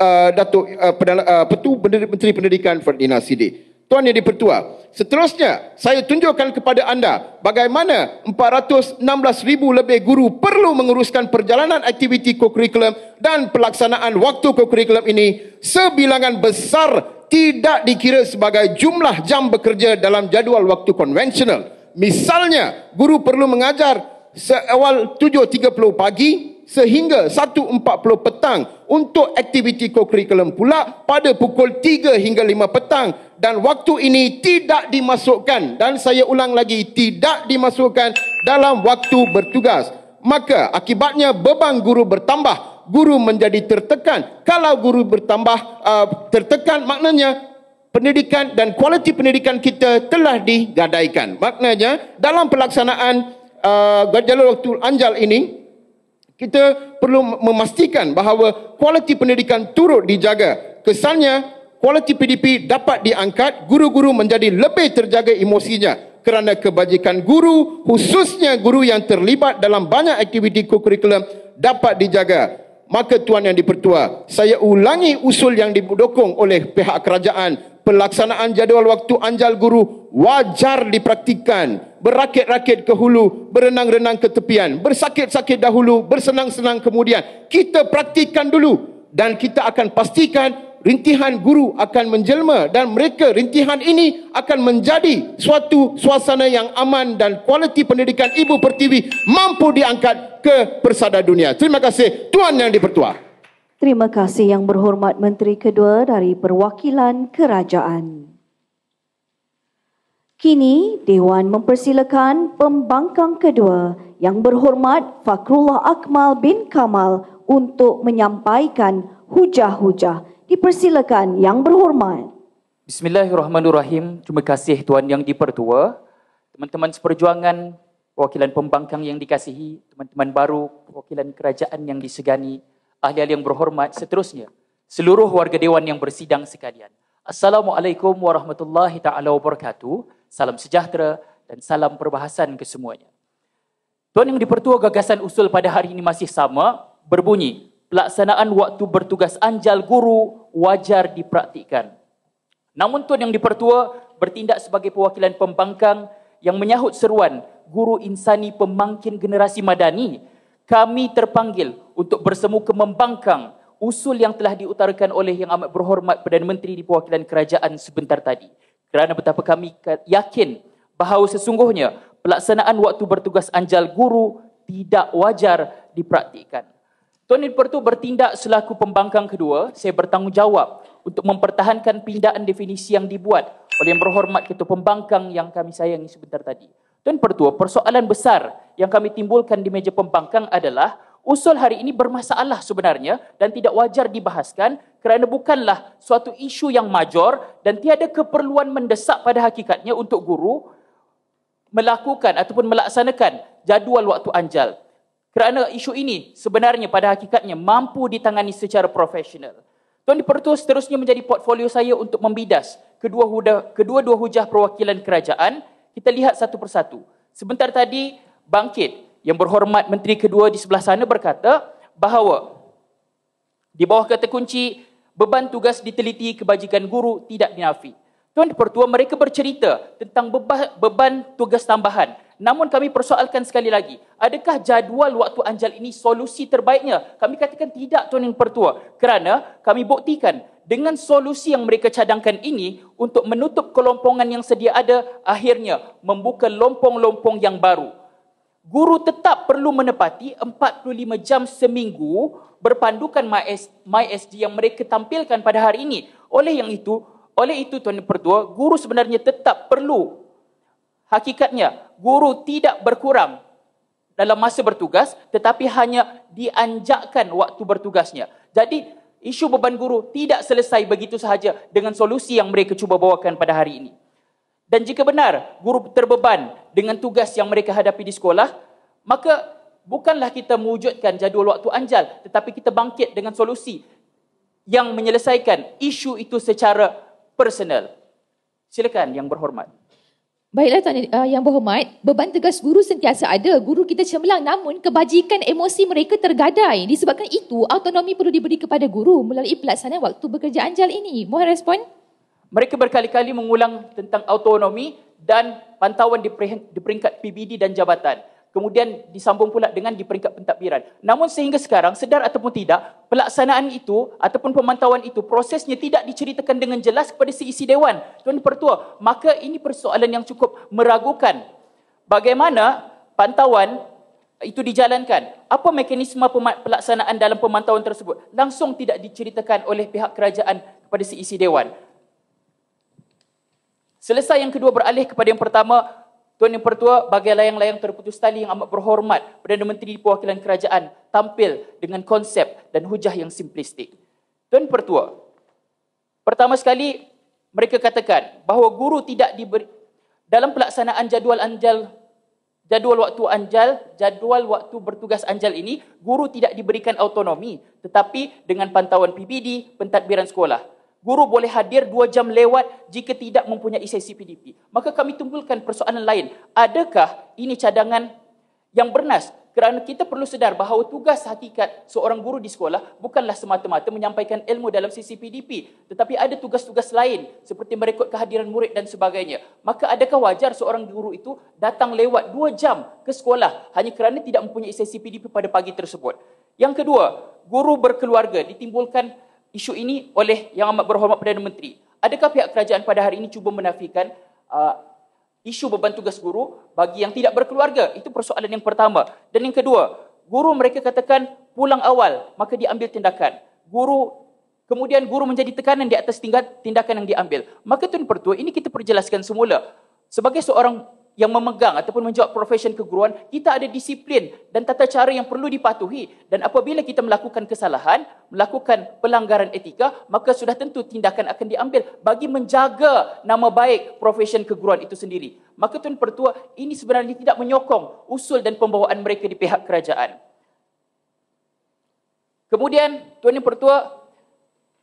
Uh, Datuk uh, Petu uh, Menteri Pendidikan Ferdinand Sidik. Tuan Yang Dipertua, seterusnya saya tunjukkan kepada anda bagaimana 416 ribu lebih guru perlu menguruskan perjalanan aktiviti kokurikulum dan pelaksanaan waktu kokurikulum ini sebilangan besar tidak dikira sebagai jumlah jam bekerja dalam jadual waktu konvensional. Misalnya, guru perlu mengajar seawal 7.30 pagi sehingga 1.40 petang untuk aktiviti kokurikulum pula pada pukul 3 hingga 5 petang dan waktu ini tidak dimasukkan dan saya ulang lagi tidak dimasukkan dalam waktu bertugas maka akibatnya beban guru bertambah guru menjadi tertekan kalau guru bertambah uh, tertekan maknanya pendidikan dan kualiti pendidikan kita telah digadaikan maknanya dalam pelaksanaan uh, jalur waktu anjal ini kita perlu memastikan bahawa kualiti pendidikan turut dijaga. Kesannya, kualiti PDP dapat diangkat, guru-guru menjadi lebih terjaga emosinya kerana kebajikan guru, khususnya guru yang terlibat dalam banyak aktiviti kurikulum dapat dijaga. Maka Tuan Yang Dipertua, saya ulangi usul yang didukung oleh pihak kerajaan Pelaksanaan jadual waktu anjal guru wajar dipraktikan. Berakit-rakit ke hulu, berenang-renang ke tepian. Bersakit-sakit dahulu, bersenang-senang kemudian. Kita praktikan dulu dan kita akan pastikan rintihan guru akan menjelma dan mereka rintihan ini akan menjadi suatu suasana yang aman dan kualiti pendidikan Ibu Pertiwi mampu diangkat ke persada dunia. Terima kasih Tuan Yang Dipertua. Terima kasih yang berhormat Menteri Kedua dari Perwakilan Kerajaan. Kini Dewan mempersilakan pembangkang kedua yang berhormat Fakrullah Akmal bin Kamal untuk menyampaikan hujah-hujah. Dipersilakan yang berhormat. Bismillahirrahmanirrahim. Terima kasih Tuan Yang Dipertua. Teman-teman seperjuangan, perwakilan pembangkang yang dikasihi, teman-teman baru, perwakilan kerajaan yang disegani, ahli-ahli yang berhormat seterusnya seluruh warga dewan yang bersidang sekalian assalamualaikum warahmatullahi taala wabarakatuh salam sejahtera dan salam perbahasan ke semuanya tuan yang dipertua gagasan usul pada hari ini masih sama berbunyi pelaksanaan waktu bertugas anjal guru wajar dipraktikkan namun tuan yang dipertua bertindak sebagai perwakilan pembangkang yang menyahut seruan guru insani pemangkin generasi madani kami terpanggil untuk bersemuka membangkang usul yang telah diutarakan oleh yang amat berhormat Perdana Menteri di perwakilan kerajaan sebentar tadi. Kerana betapa kami yakin bahawa sesungguhnya pelaksanaan waktu bertugas anjal guru tidak wajar dipraktikkan. Tuan Dipertu bertindak selaku pembangkang kedua, saya bertanggungjawab untuk mempertahankan pindaan definisi yang dibuat oleh yang berhormat ketua pembangkang yang kami sayangi sebentar tadi. Dan pertua, persoalan besar yang kami timbulkan di meja pembangkang adalah usul hari ini bermasalah sebenarnya dan tidak wajar dibahaskan kerana bukanlah suatu isu yang major dan tiada keperluan mendesak pada hakikatnya untuk guru melakukan ataupun melaksanakan jadual waktu anjal. Kerana isu ini sebenarnya pada hakikatnya mampu ditangani secara profesional. Tuan Dipertua seterusnya menjadi portfolio saya untuk membidas kedua-dua hujah perwakilan kerajaan kita lihat satu persatu. Sebentar tadi bangkit yang berhormat menteri kedua di sebelah sana berkata bahawa di bawah kata kunci beban tugas diteliti kebajikan guru tidak dinafi. Tuan Pertua mereka bercerita tentang beban tugas tambahan Namun kami persoalkan sekali lagi, adakah jadual waktu anjal ini solusi terbaiknya? Kami katakan tidak Tuan Yang Pertua kerana kami buktikan dengan solusi yang mereka cadangkan ini untuk menutup kelompongan yang sedia ada akhirnya membuka lompong-lompong yang baru. Guru tetap perlu menepati 45 jam seminggu berpandukan MySD yang mereka tampilkan pada hari ini. Oleh yang itu, oleh itu Tuan Pertua, guru sebenarnya tetap perlu Hakikatnya, guru tidak berkurang dalam masa bertugas tetapi hanya dianjakkan waktu bertugasnya. Jadi, isu beban guru tidak selesai begitu sahaja dengan solusi yang mereka cuba bawakan pada hari ini. Dan jika benar guru terbeban dengan tugas yang mereka hadapi di sekolah, maka bukanlah kita mewujudkan jadual waktu anjal tetapi kita bangkit dengan solusi yang menyelesaikan isu itu secara personal. Silakan yang berhormat. Baiklah Tuan uh, Yang Berhormat, beban tegas guru sentiasa ada. Guru kita cemerlang namun kebajikan emosi mereka tergadai. Disebabkan itu, autonomi perlu diberi kepada guru melalui pelaksanaan waktu bekerja anjal ini. Mohon respon. Mereka berkali-kali mengulang tentang autonomi dan pantauan di peringkat PBD dan jabatan. Kemudian disambung pula dengan di peringkat pentadbiran. Namun sehingga sekarang, sedar ataupun tidak, pelaksanaan itu ataupun pemantauan itu, prosesnya tidak diceritakan dengan jelas kepada seisi Dewan. Tuan Pertua, maka ini persoalan yang cukup meragukan. Bagaimana pantauan itu dijalankan? Apa mekanisme pelaksanaan dalam pemantauan tersebut? Langsung tidak diceritakan oleh pihak kerajaan kepada seisi Dewan. Selesai yang kedua beralih kepada yang pertama, Tuan Yang Pertua bagai layang-layang terputus tali yang amat berhormat Perdana Menteri Perwakilan Kerajaan tampil dengan konsep dan hujah yang simplistik. Tuan Pertua, pertama sekali mereka katakan bahawa guru tidak diberi dalam pelaksanaan jadual anjal jadual waktu anjal, jadual waktu bertugas anjal ini, guru tidak diberikan autonomi tetapi dengan pantauan PBD, pentadbiran sekolah. Guru boleh hadir dua jam lewat jika tidak mempunyai sesi PDP. Maka kami tumpulkan persoalan lain. Adakah ini cadangan yang bernas? Kerana kita perlu sedar bahawa tugas hakikat seorang guru di sekolah bukanlah semata-mata menyampaikan ilmu dalam sesi PDP. Tetapi ada tugas-tugas lain seperti merekod kehadiran murid dan sebagainya. Maka adakah wajar seorang guru itu datang lewat dua jam ke sekolah hanya kerana tidak mempunyai sesi PDP pada pagi tersebut? Yang kedua, guru berkeluarga ditimbulkan isu ini oleh Yang Amat Berhormat Perdana Menteri. Adakah pihak kerajaan pada hari ini cuba menafikan uh, isu beban tugas guru bagi yang tidak berkeluarga? Itu persoalan yang pertama. Dan yang kedua, guru mereka katakan pulang awal, maka diambil tindakan. Guru Kemudian guru menjadi tekanan di atas tindakan yang diambil. Maka Tuan Pertua, ini kita perjelaskan semula. Sebagai seorang yang memegang ataupun menjawab profesion keguruan, kita ada disiplin dan tata cara yang perlu dipatuhi. Dan apabila kita melakukan kesalahan, melakukan pelanggaran etika, maka sudah tentu tindakan akan diambil bagi menjaga nama baik profesion keguruan itu sendiri. Maka Tuan Pertua, ini sebenarnya tidak menyokong usul dan pembawaan mereka di pihak kerajaan. Kemudian, Tuan Pertua,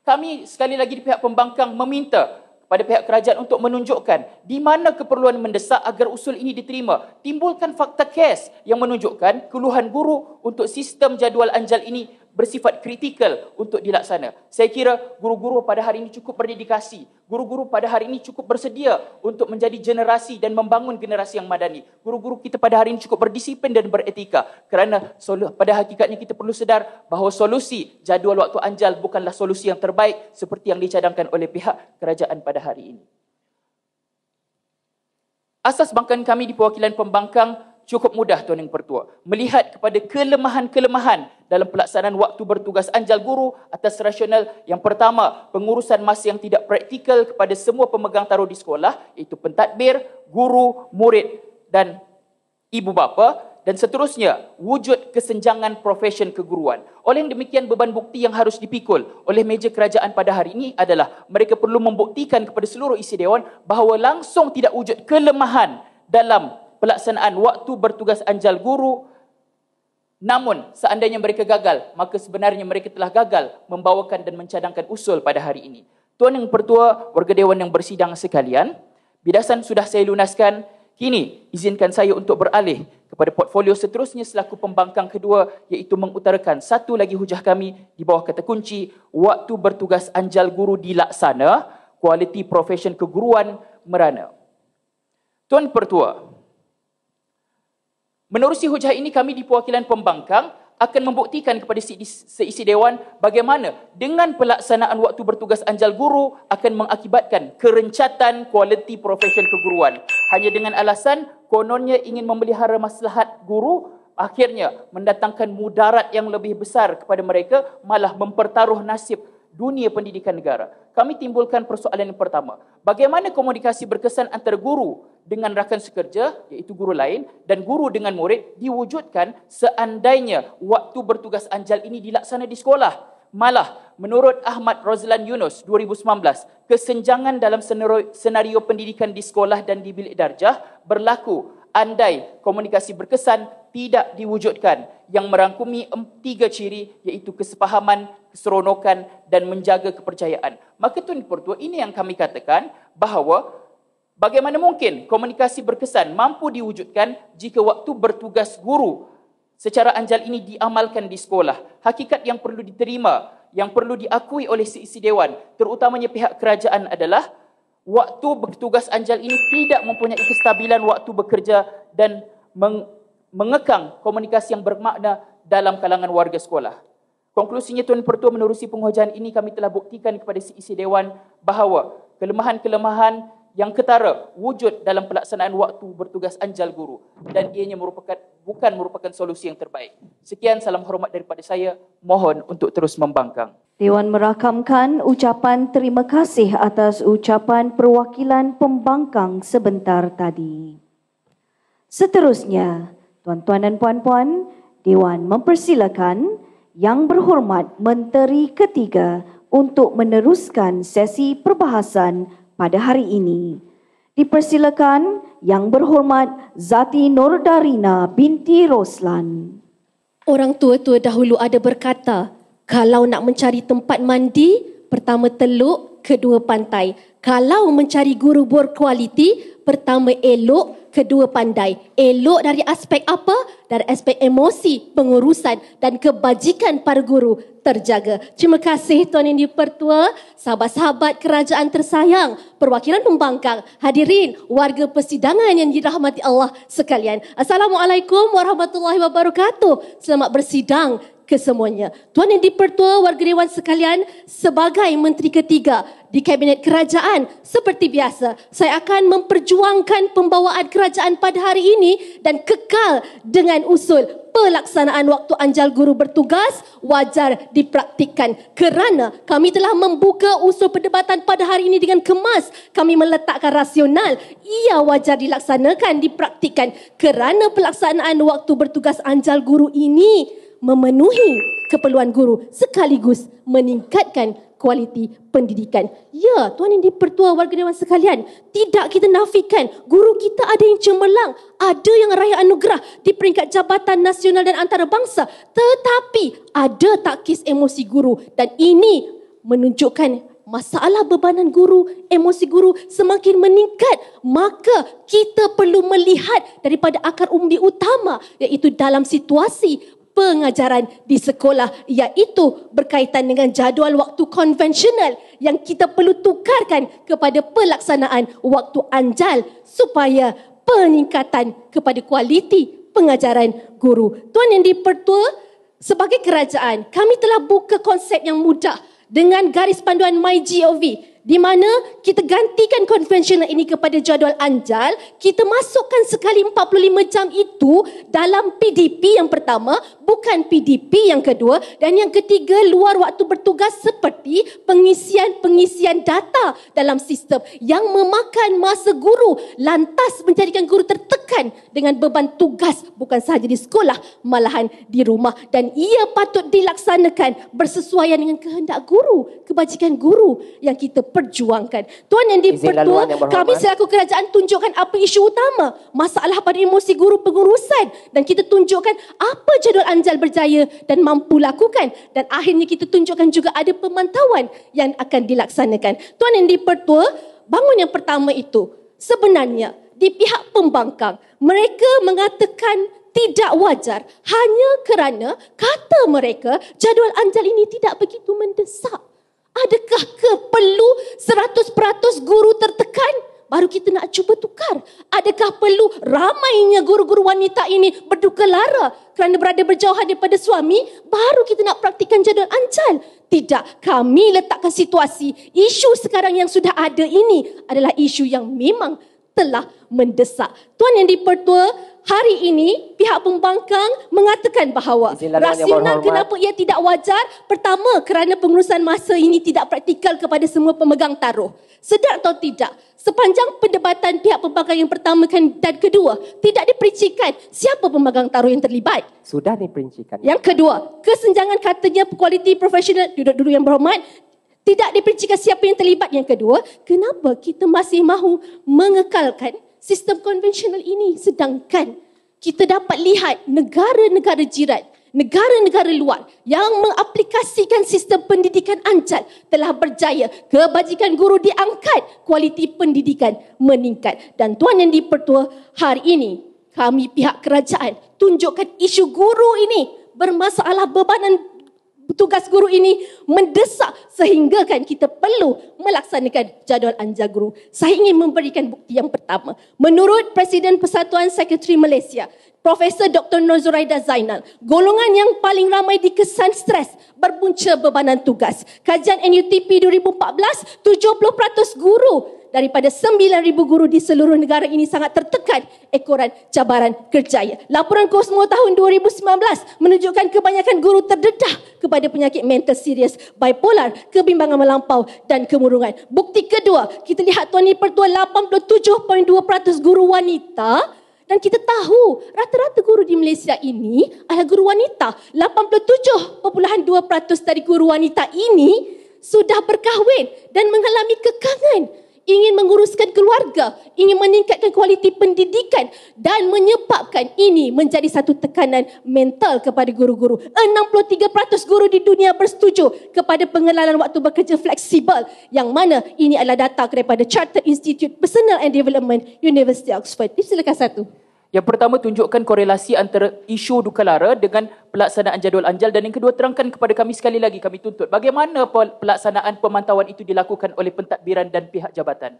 kami sekali lagi di pihak pembangkang meminta pada pihak kerajaan untuk menunjukkan di mana keperluan mendesak agar usul ini diterima. Timbulkan fakta kes yang menunjukkan keluhan guru untuk sistem jadual anjal ini bersifat kritikal untuk dilaksana. Saya kira guru-guru pada hari ini cukup berdedikasi. Guru-guru pada hari ini cukup bersedia untuk menjadi generasi dan membangun generasi yang madani. Guru-guru kita pada hari ini cukup berdisiplin dan beretika. Kerana pada hakikatnya kita perlu sedar bahawa solusi jadual waktu anjal bukanlah solusi yang terbaik seperti yang dicadangkan oleh pihak kerajaan pada hari ini. Asas bangkan kami di perwakilan pembangkang cukup mudah Tuan Yang Pertua. Melihat kepada kelemahan-kelemahan dalam pelaksanaan waktu bertugas anjal guru atas rasional yang pertama, pengurusan masa yang tidak praktikal kepada semua pemegang taruh di sekolah, iaitu pentadbir, guru, murid dan ibu bapa. Dan seterusnya, wujud kesenjangan profesion keguruan. Oleh demikian, beban bukti yang harus dipikul oleh meja kerajaan pada hari ini adalah mereka perlu membuktikan kepada seluruh isi dewan bahawa langsung tidak wujud kelemahan dalam pelaksanaan waktu bertugas anjal guru namun seandainya mereka gagal maka sebenarnya mereka telah gagal membawakan dan mencadangkan usul pada hari ini tuan yang pertua warga dewan yang bersidang sekalian bidasan sudah saya lunaskan kini izinkan saya untuk beralih kepada portfolio seterusnya selaku pembangkang kedua iaitu mengutarakan satu lagi hujah kami di bawah kata kunci waktu bertugas anjal guru dilaksana kualiti profesion keguruan merana Tuan Pertua, Menerusi hujah ini kami di perwakilan pembangkang akan membuktikan kepada seisi dewan bagaimana dengan pelaksanaan waktu bertugas anjal guru akan mengakibatkan kerencatan kualiti profesion keguruan. Hanya dengan alasan kononnya ingin memelihara maslahat guru akhirnya mendatangkan mudarat yang lebih besar kepada mereka malah mempertaruh nasib dunia pendidikan negara. Kami timbulkan persoalan yang pertama. Bagaimana komunikasi berkesan antara guru dengan rakan sekerja, iaitu guru lain, dan guru dengan murid diwujudkan seandainya waktu bertugas anjal ini dilaksana di sekolah. Malah, menurut Ahmad Rozlan Yunus 2019, kesenjangan dalam senario pendidikan di sekolah dan di bilik darjah berlaku andai komunikasi berkesan tidak diwujudkan yang merangkumi tiga ciri iaitu kesepahaman, keseronokan dan menjaga kepercayaan. Maka Tuan Pertua, ini yang kami katakan bahawa bagaimana mungkin komunikasi berkesan mampu diwujudkan jika waktu bertugas guru secara anjal ini diamalkan di sekolah. Hakikat yang perlu diterima, yang perlu diakui oleh seisi dewan, terutamanya pihak kerajaan adalah waktu bertugas anjal ini tidak mempunyai kestabilan waktu bekerja dan meng- mengekang komunikasi yang bermakna dalam kalangan warga sekolah. Konklusinya Tuan Pertua menerusi penghujahan ini kami telah buktikan kepada isi Dewan bahawa kelemahan-kelemahan yang ketara wujud dalam pelaksanaan waktu bertugas anjal guru dan ianya merupakan bukan merupakan solusi yang terbaik. Sekian salam hormat daripada saya. Mohon untuk terus membangkang. Dewan merakamkan ucapan terima kasih atas ucapan perwakilan pembangkang sebentar tadi. Seterusnya, Tuan-tuan dan puan-puan, Dewan mempersilakan Yang Berhormat Menteri Ketiga untuk meneruskan sesi perbahasan pada hari ini. Dipersilakan Yang Berhormat Zati Nordarina binti Roslan. Orang tua-tua dahulu ada berkata, kalau nak mencari tempat mandi, pertama teluk, kedua pantai. Kalau mencari guru berkualiti, pertama elok, kedua pandai. Elok dari aspek apa? Dari aspek emosi, pengurusan dan kebajikan para guru terjaga. Terima kasih Tuan Indi Pertua, sahabat-sahabat kerajaan tersayang, perwakilan pembangkang, hadirin, warga persidangan yang dirahmati Allah sekalian. Assalamualaikum warahmatullahi wabarakatuh. Selamat bersidang kesemuanya. Tuan yang dipertua warga dewan sekalian sebagai menteri ketiga di kabinet kerajaan seperti biasa saya akan memperjuangkan pembawaan kerajaan pada hari ini dan kekal dengan usul pelaksanaan waktu anjal guru bertugas wajar dipraktikkan kerana kami telah membuka usul perdebatan pada hari ini dengan kemas kami meletakkan rasional ia wajar dilaksanakan dipraktikkan kerana pelaksanaan waktu bertugas anjal guru ini memenuhi keperluan guru sekaligus meningkatkan kualiti pendidikan. Ya, Tuan Yang Dipertua warga dewan sekalian, tidak kita nafikan guru kita ada yang cemerlang, ada yang raya anugerah di peringkat jabatan nasional dan antarabangsa. Tetapi ada tak takkis emosi guru dan ini menunjukkan masalah bebanan guru, emosi guru semakin meningkat. Maka kita perlu melihat daripada akar umbi utama iaitu dalam situasi pengajaran di sekolah iaitu berkaitan dengan jadual waktu konvensional yang kita perlu tukarkan kepada pelaksanaan waktu anjal supaya peningkatan kepada kualiti pengajaran guru. Tuan yang dipertua, sebagai kerajaan, kami telah buka konsep yang mudah dengan garis panduan MyGOV di mana kita gantikan konvensional ini kepada jadual anjal, kita masukkan sekali 45 jam itu dalam PDP yang pertama, bukan PDP yang kedua dan yang ketiga luar waktu bertugas seperti pengisian-pengisian data dalam sistem yang memakan masa guru lantas menjadikan guru tertekan dengan beban tugas bukan sahaja di sekolah malahan di rumah dan ia patut dilaksanakan bersesuaian dengan kehendak guru, kebajikan guru yang kita diperjuangkan. Tuan yang dipertua, kami selaku kerajaan tunjukkan apa isu utama. Masalah pada emosi guru pengurusan. Dan kita tunjukkan apa jadual anjal berjaya dan mampu lakukan. Dan akhirnya kita tunjukkan juga ada pemantauan yang akan dilaksanakan. Tuan yang dipertua, bangun yang pertama itu. Sebenarnya, di pihak pembangkang, mereka mengatakan tidak wajar hanya kerana kata mereka jadual anjal ini tidak begitu mendesak. Adakah ke perlu 100% guru tertekan baru kita nak cuba tukar? Adakah perlu ramainya guru-guru wanita ini berduka lara kerana berada berjauhan daripada suami baru kita nak praktikan jadual ancal? Tidak, kami letakkan situasi isu sekarang yang sudah ada ini adalah isu yang memang telah mendesak. Tuan yang dipertua, hari ini pihak pembangkang mengatakan bahawa rasional kenapa ia tidak wajar pertama kerana pengurusan masa ini tidak praktikal kepada semua pemegang taruh sedar atau tidak sepanjang perdebatan pihak pembangkang yang pertama kan dan kedua tidak diperincikan siapa pemegang taruh yang terlibat sudah diperincikan yang kedua kesenjangan katanya kualiti profesional duduk dulu yang berhormat tidak diperincikan siapa yang terlibat yang kedua kenapa kita masih mahu mengekalkan sistem konvensional ini sedangkan kita dapat lihat negara-negara Jiran, negara-negara luar yang mengaplikasikan sistem pendidikan ancat telah berjaya kebajikan guru diangkat kualiti pendidikan meningkat dan tuan yang dipertua hari ini kami pihak kerajaan tunjukkan isu guru ini bermasalah bebanan tugas guru ini mendesak sehingga kan kita perlu melaksanakan jadual anjar guru. Saya ingin memberikan bukti yang pertama. Menurut Presiden Persatuan Sekretari Malaysia, Profesor Dr. Nozuraida Zainal, golongan yang paling ramai dikesan stres berpunca bebanan tugas. Kajian NUTP 2014, 70% guru daripada 9,000 guru di seluruh negara ini sangat tertekan ekoran cabaran kerjaya. Laporan Cosmo tahun 2019 menunjukkan kebanyakan guru terdedah kepada penyakit mental serius, bipolar, kebimbangan melampau dan kemurungan. Bukti kedua, kita lihat Tony Pertua 87.2% guru wanita dan kita tahu rata-rata guru di Malaysia ini adalah guru wanita. 87.2% dari guru wanita ini sudah berkahwin dan mengalami kekangan ingin menguruskan keluarga, ingin meningkatkan kualiti pendidikan dan menyebabkan ini menjadi satu tekanan mental kepada guru-guru. 63% guru di dunia bersetuju kepada pengenalan waktu bekerja fleksibel yang mana ini adalah data daripada Chartered Institute Personal and Development University Oxford. Silakan satu. Yang pertama tunjukkan korelasi antara isu duka lara dengan pelaksanaan jadual anjal dan yang kedua terangkan kepada kami sekali lagi kami tuntut bagaimana pelaksanaan pemantauan itu dilakukan oleh pentadbiran dan pihak jabatan.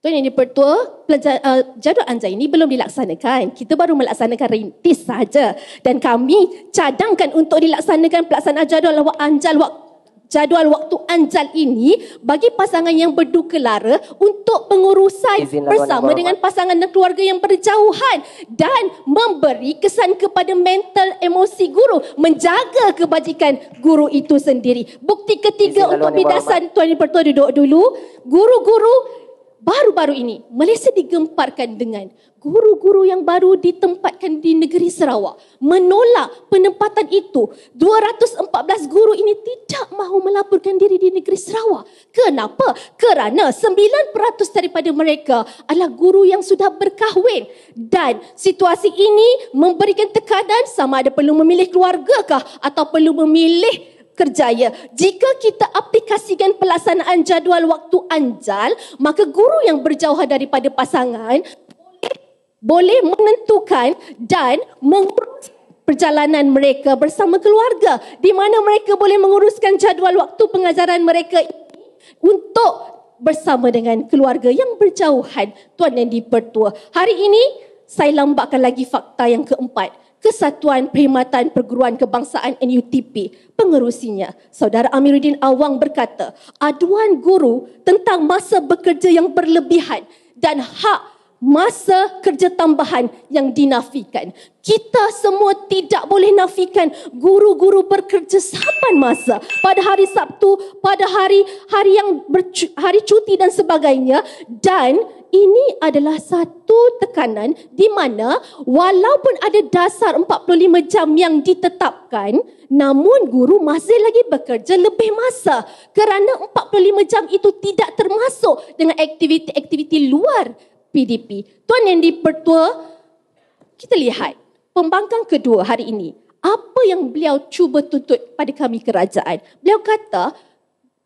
Tuan Yang Pertua, uh, jadual anjal ini belum dilaksanakan. Kita baru melaksanakan rintis saja dan kami cadangkan untuk dilaksanakan pelaksanaan jadual anjal waktu jadual waktu anjal ini bagi pasangan yang berduka lara untuk pengurusan Izinlah bersama dengan pasangan dan keluarga yang berjauhan dan memberi kesan kepada mental emosi guru menjaga kebajikan guru itu sendiri. Bukti ketiga Izinlah untuk bidasan Tuan Ibu Pertua duduk dulu. Guru-guru baru-baru ini Malaysia digemparkan dengan guru-guru yang baru ditempatkan di negeri Sarawak menolak penempatan itu 214 guru ini tidak mahu melaporkan diri di negeri Sarawak kenapa kerana 9% daripada mereka adalah guru yang sudah berkahwin dan situasi ini memberikan tekanan sama ada perlu memilih keluargakah atau perlu memilih kerjaya. Jika kita aplikasikan pelaksanaan jadual waktu anjal, maka guru yang berjauhan daripada pasangan boleh, menentukan dan mengurus perjalanan mereka bersama keluarga di mana mereka boleh menguruskan jadual waktu pengajaran mereka untuk bersama dengan keluarga yang berjauhan tuan dan dipertua. Hari ini saya lambatkan lagi fakta yang keempat. Kesatuan Perkhidmatan Perguruan Kebangsaan NUTP pengerusinya Saudara Amiruddin Awang berkata aduan guru tentang masa bekerja yang berlebihan dan hak masa kerja tambahan yang dinafikan. Kita semua tidak boleh nafikan guru-guru bekerja saban masa pada hari Sabtu, pada hari hari yang bercu- hari cuti dan sebagainya dan ini adalah satu tekanan di mana walaupun ada dasar 45 jam yang ditetapkan namun guru masih lagi bekerja lebih masa kerana 45 jam itu tidak termasuk dengan aktiviti-aktiviti luar PDP. Tuan yang dipertua, kita lihat pembangkang kedua hari ini. Apa yang beliau cuba tuntut pada kami kerajaan? Beliau kata,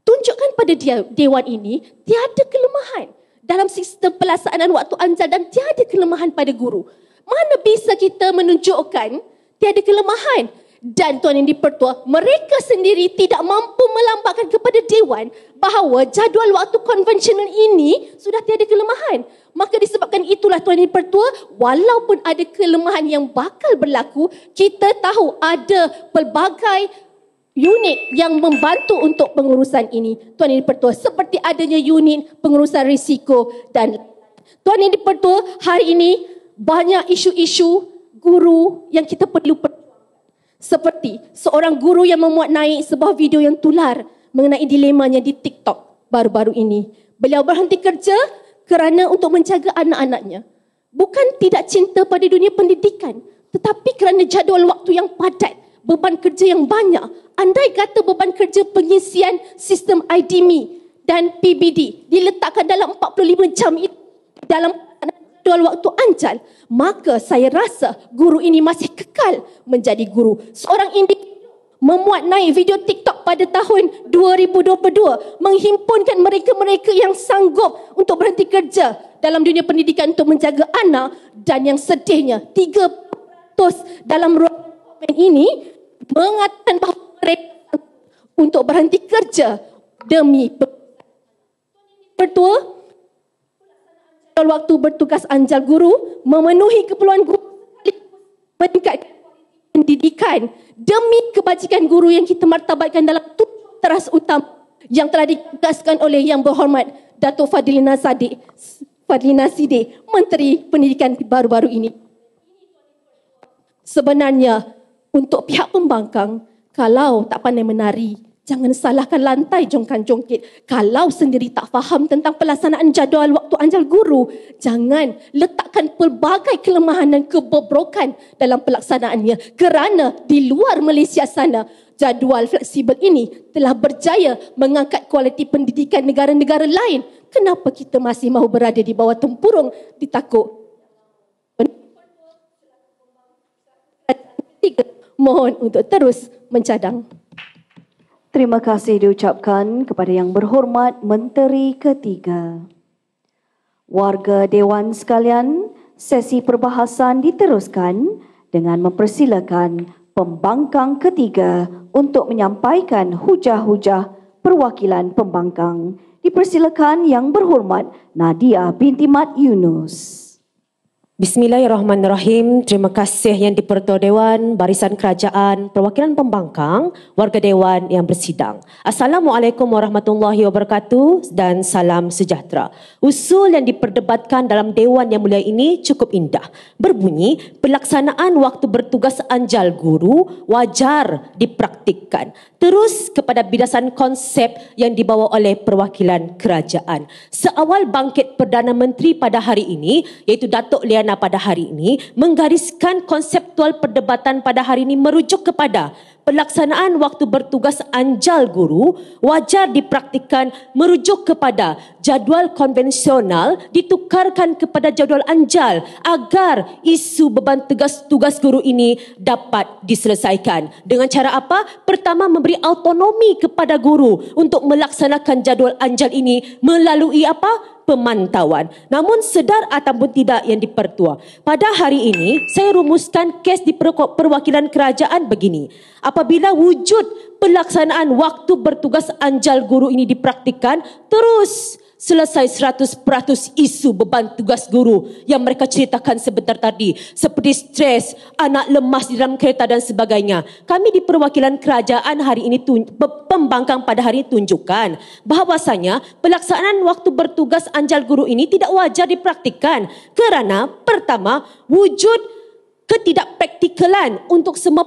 tunjukkan pada dia, dewan ini, tiada kelemahan dalam sistem pelaksanaan waktu anjal dan tiada kelemahan pada guru. Mana bisa kita menunjukkan tiada kelemahan? dan tuan yang dipertua, mereka sendiri tidak mampu melambatkan kepada dewan bahawa jadual waktu konvensional ini sudah tiada kelemahan. Maka disebabkan itulah tuan yang dipertua, walaupun ada kelemahan yang bakal berlaku, kita tahu ada pelbagai unit yang membantu untuk pengurusan ini. Tuan yang dipertua, seperti adanya unit pengurusan risiko dan Tuan yang dipertua, hari ini banyak isu-isu guru yang kita perlu pertua seperti seorang guru yang memuat naik sebuah video yang tular mengenai dilemanya di TikTok baru-baru ini. Beliau berhenti kerja kerana untuk menjaga anak-anaknya. Bukan tidak cinta pada dunia pendidikan, tetapi kerana jadual waktu yang padat, beban kerja yang banyak. Andai kata beban kerja pengisian sistem IDMI dan PBD diletakkan dalam 45 jam itu, dalam tuan waktu anjal, maka saya rasa guru ini masih kekal menjadi guru. Seorang individu memuat naik video TikTok pada tahun 2022 menghimpunkan mereka-mereka yang sanggup untuk berhenti kerja dalam dunia pendidikan untuk menjaga anak dan yang sedihnya 3% dalam ruang komen ini mengatakan bahawa mereka untuk berhenti kerja demi pertua dalam waktu bertugas anjal guru memenuhi keperluan guru meningkat pendidikan demi kebajikan guru yang kita martabatkan dalam tujuh teras utama yang telah dikasihkan oleh yang berhormat Dato' Fadilina Sadiq Fadilina Sidi Menteri Pendidikan baru-baru ini sebenarnya untuk pihak pembangkang kalau tak pandai menari Jangan salahkan lantai jongkan jongkit. Kalau sendiri tak faham tentang pelaksanaan jadual waktu anjal guru, jangan letakkan pelbagai kelemahan dan kebobrokan dalam pelaksanaannya. Kerana di luar Malaysia sana, jadual fleksibel ini telah berjaya mengangkat kualiti pendidikan negara-negara lain. Kenapa kita masih mahu berada di bawah tempurung ditakut? Tiga, mohon untuk terus mencadang. Terima kasih diucapkan kepada yang berhormat Menteri Ketiga. Warga Dewan sekalian, sesi perbahasan diteruskan dengan mempersilakan pembangkang ketiga untuk menyampaikan hujah-hujah perwakilan pembangkang. Dipersilakan yang berhormat Nadia binti Mat Yunus. Bismillahirrahmanirrahim. Terima kasih yang dipertua Dewan, Barisan Kerajaan, Perwakilan Pembangkang, Warga Dewan yang bersidang. Assalamualaikum warahmatullahi wabarakatuh dan salam sejahtera. Usul yang diperdebatkan dalam Dewan yang mulia ini cukup indah. Berbunyi, pelaksanaan waktu bertugas anjal guru wajar dipraktikkan. Terus kepada bidasan konsep yang dibawa oleh Perwakilan Kerajaan. Seawal bangkit Perdana Menteri pada hari ini, iaitu Datuk Lian Diana pada hari ini menggariskan konseptual perdebatan pada hari ini merujuk kepada pelaksanaan waktu bertugas anjal guru wajar dipraktikan merujuk kepada jadual konvensional ditukarkan kepada jadual anjal agar isu beban tugas tugas guru ini dapat diselesaikan dengan cara apa pertama memberi autonomi kepada guru untuk melaksanakan jadual anjal ini melalui apa pemantauan. Namun sedar ataupun tidak yang dipertua. Pada hari ini, saya rumuskan kes di perwakilan kerajaan begini apabila wujud pelaksanaan waktu bertugas anjal guru ini dipraktikan terus selesai 100% isu beban tugas guru yang mereka ceritakan sebentar tadi seperti stres, anak lemas di dalam kereta dan sebagainya. Kami di perwakilan kerajaan hari ini pembangkang pada hari ini tunjukkan bahawasanya pelaksanaan waktu bertugas anjal guru ini tidak wajar dipraktikan kerana pertama wujud ketidakpraktikalan untuk semua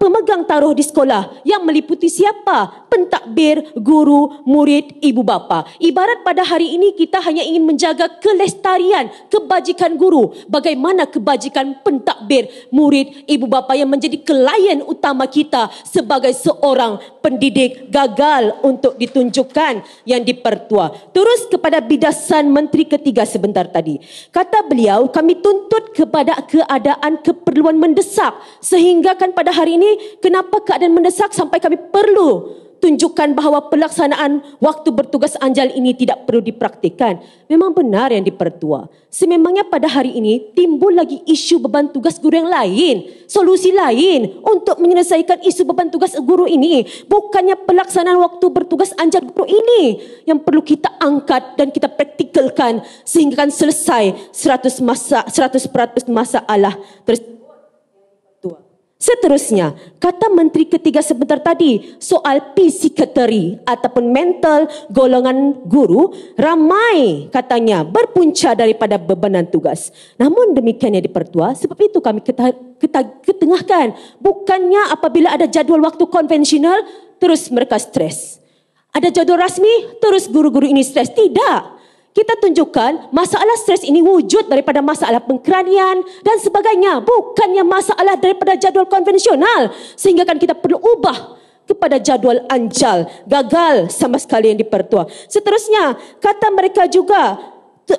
pemegang taruh di sekolah yang meliputi siapa? Pentadbir, guru, murid, ibu bapa. Ibarat pada hari ini kita hanya ingin menjaga kelestarian, kebajikan guru. Bagaimana kebajikan pentadbir, murid, ibu bapa yang menjadi klien utama kita sebagai seorang pendidik gagal untuk ditunjukkan yang dipertua. Terus kepada bidasan menteri ketiga sebentar tadi. Kata beliau, kami tuntut kepada keadaan ke keperluan mendesak sehingga kan pada hari ini kenapa keadaan mendesak sampai kami perlu tunjukkan bahawa pelaksanaan waktu bertugas anjal ini tidak perlu dipraktikkan. Memang benar yang dipertua. Sememangnya pada hari ini timbul lagi isu beban tugas guru yang lain. Solusi lain untuk menyelesaikan isu beban tugas guru ini. Bukannya pelaksanaan waktu bertugas anjal guru ini yang perlu kita angkat dan kita praktikalkan sehingga kan selesai 100 masa 100% masa Seterusnya, kata menteri ketiga sebentar tadi, soal psikiatri ataupun mental golongan guru, ramai katanya berpunca daripada bebanan tugas. Namun demikiannya dipertua, sebab itu kami ketengahkan. Bukannya apabila ada jadual waktu konvensional, terus mereka stres. Ada jadual rasmi, terus guru-guru ini stres. Tidak, kita tunjukkan masalah stres ini wujud daripada masalah pengkeranian dan sebagainya. Bukannya masalah daripada jadual konvensional. Sehingga kan kita perlu ubah kepada jadual anjal. Gagal sama sekali yang dipertua. Seterusnya, kata mereka juga,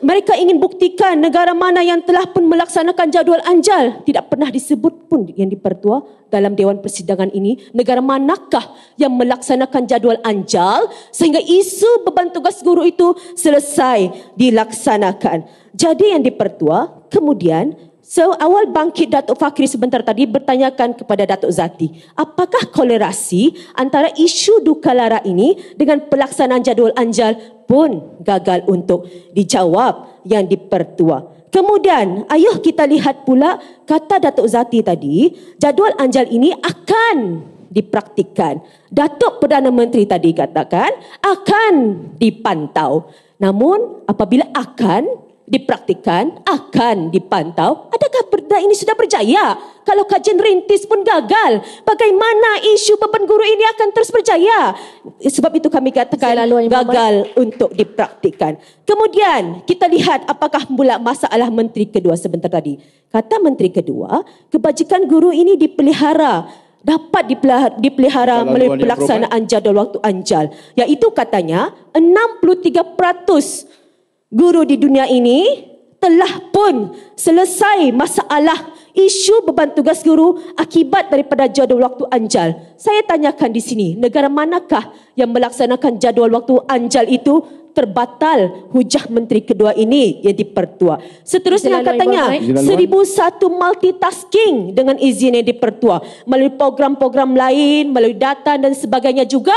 mereka ingin buktikan negara mana yang telah pun melaksanakan jadual anjal tidak pernah disebut pun yang dipertua dalam dewan persidangan ini negara manakah yang melaksanakan jadual anjal sehingga isu beban tugas guru itu selesai dilaksanakan jadi yang dipertua kemudian So awal bangkit Datuk Fakri sebentar tadi bertanyakan kepada Datuk Zati, apakah kolerasi antara isu duka lara ini dengan pelaksanaan jadual anjal pun gagal untuk dijawab yang dipertua. Kemudian, ayuh kita lihat pula kata Datuk Zati tadi, jadual anjal ini akan dipraktikkan. Datuk Perdana Menteri tadi katakan akan dipantau. Namun apabila akan dipraktikan akan dipantau adakah perda ini sudah berjaya kalau kajian rintis pun gagal bagaimana isu beban guru ini akan terus berjaya sebab itu kami katakan Selalu gagal bapak. untuk dipraktikan kemudian kita lihat apakah pula masalah menteri kedua sebentar tadi kata menteri kedua kebajikan guru ini dipelihara dapat dipelihara melalui pelaksanaan jadual waktu anjal iaitu katanya 63% guru di dunia ini telah pun selesai masalah isu beban tugas guru akibat daripada jadual waktu anjal. Saya tanyakan di sini, negara manakah yang melaksanakan jadual waktu anjal itu terbatal hujah menteri kedua ini yang dipertua. Seterusnya katanya, 1001 multitasking dengan izin yang dipertua. Melalui program-program lain, melalui data dan sebagainya juga,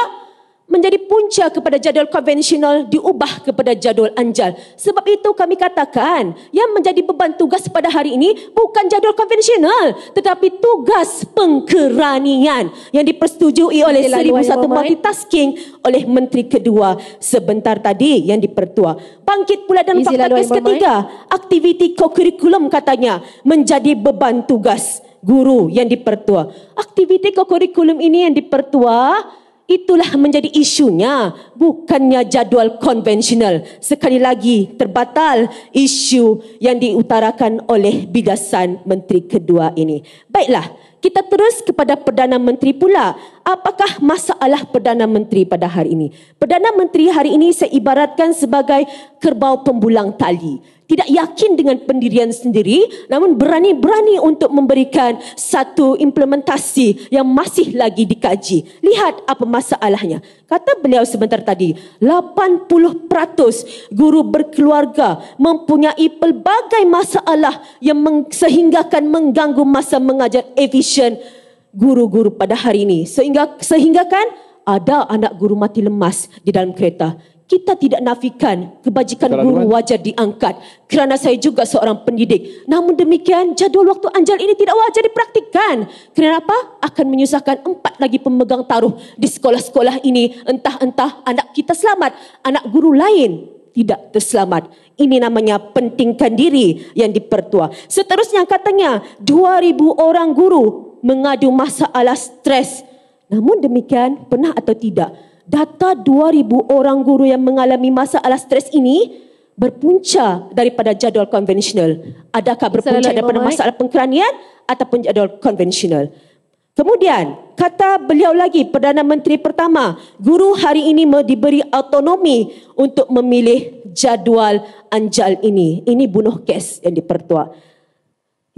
menjadi punca kepada jadual konvensional diubah kepada jadual anjal. Sebab itu kami katakan yang menjadi beban tugas pada hari ini bukan jadual konvensional tetapi tugas pengkeranian yang dipersetujui oleh seribu Satu mati tasking oleh Menteri Kedua sebentar tadi yang dipertua. Bangkit pula dalam fakta kes ketiga, aktiviti kokurikulum katanya menjadi beban tugas guru yang dipertua. Aktiviti kokurikulum ini yang dipertua itulah menjadi isunya bukannya jadual konvensional sekali lagi terbatal isu yang diutarakan oleh bidasan menteri kedua ini baiklah kita terus kepada perdana menteri pula apakah masalah Perdana Menteri pada hari ini? Perdana Menteri hari ini saya ibaratkan sebagai kerbau pembulang tali. Tidak yakin dengan pendirian sendiri namun berani-berani untuk memberikan satu implementasi yang masih lagi dikaji. Lihat apa masalahnya. Kata beliau sebentar tadi, 80% guru berkeluarga mempunyai pelbagai masalah yang sehinggakan mengganggu masa mengajar efisien guru-guru pada hari ini sehingga sehingga kan ada anak guru mati lemas di dalam kereta kita tidak nafikan kebajikan guru wajar diangkat kerana saya juga seorang pendidik namun demikian jadual waktu anjal ini tidak wajar dipraktikkan apa akan menyusahkan empat lagi pemegang taruh di sekolah-sekolah ini entah-entah anak kita selamat anak guru lain tidak terselamat. Ini namanya pentingkan diri yang dipertua. Seterusnya katanya 2000 orang guru mengadu masalah stres. Namun demikian, pernah atau tidak, data 2000 orang guru yang mengalami masalah stres ini berpunca daripada jadual konvensional. Adakah berpunca daripada masalah pengkeranian ataupun jadual konvensional? Kemudian, kata beliau lagi, Perdana Menteri pertama, guru hari ini diberi autonomi untuk memilih jadual anjal ini. Ini bunuh kes yang dipertua.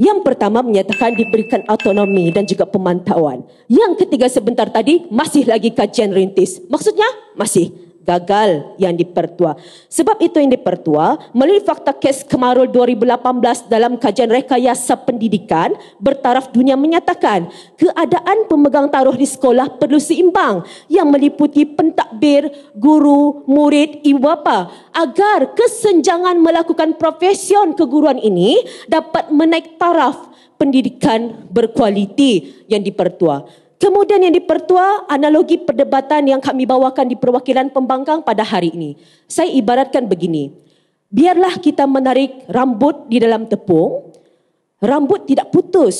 Yang pertama menyatakan diberikan autonomi dan juga pemantauan. Yang ketiga sebentar tadi masih lagi kajian rintis. Maksudnya masih gagal yang dipertua. Sebab itu yang dipertua, melalui fakta kes Kemarul 2018 dalam kajian rekayasa pendidikan bertaraf dunia menyatakan keadaan pemegang taruh di sekolah perlu seimbang yang meliputi pentadbir, guru, murid, ibu bapa agar kesenjangan melakukan profesion keguruan ini dapat menaik taraf pendidikan berkualiti yang dipertua. Kemudian yang dipertua analogi perdebatan yang kami bawakan di perwakilan pembangkang pada hari ini. Saya ibaratkan begini. Biarlah kita menarik rambut di dalam tepung. Rambut tidak putus.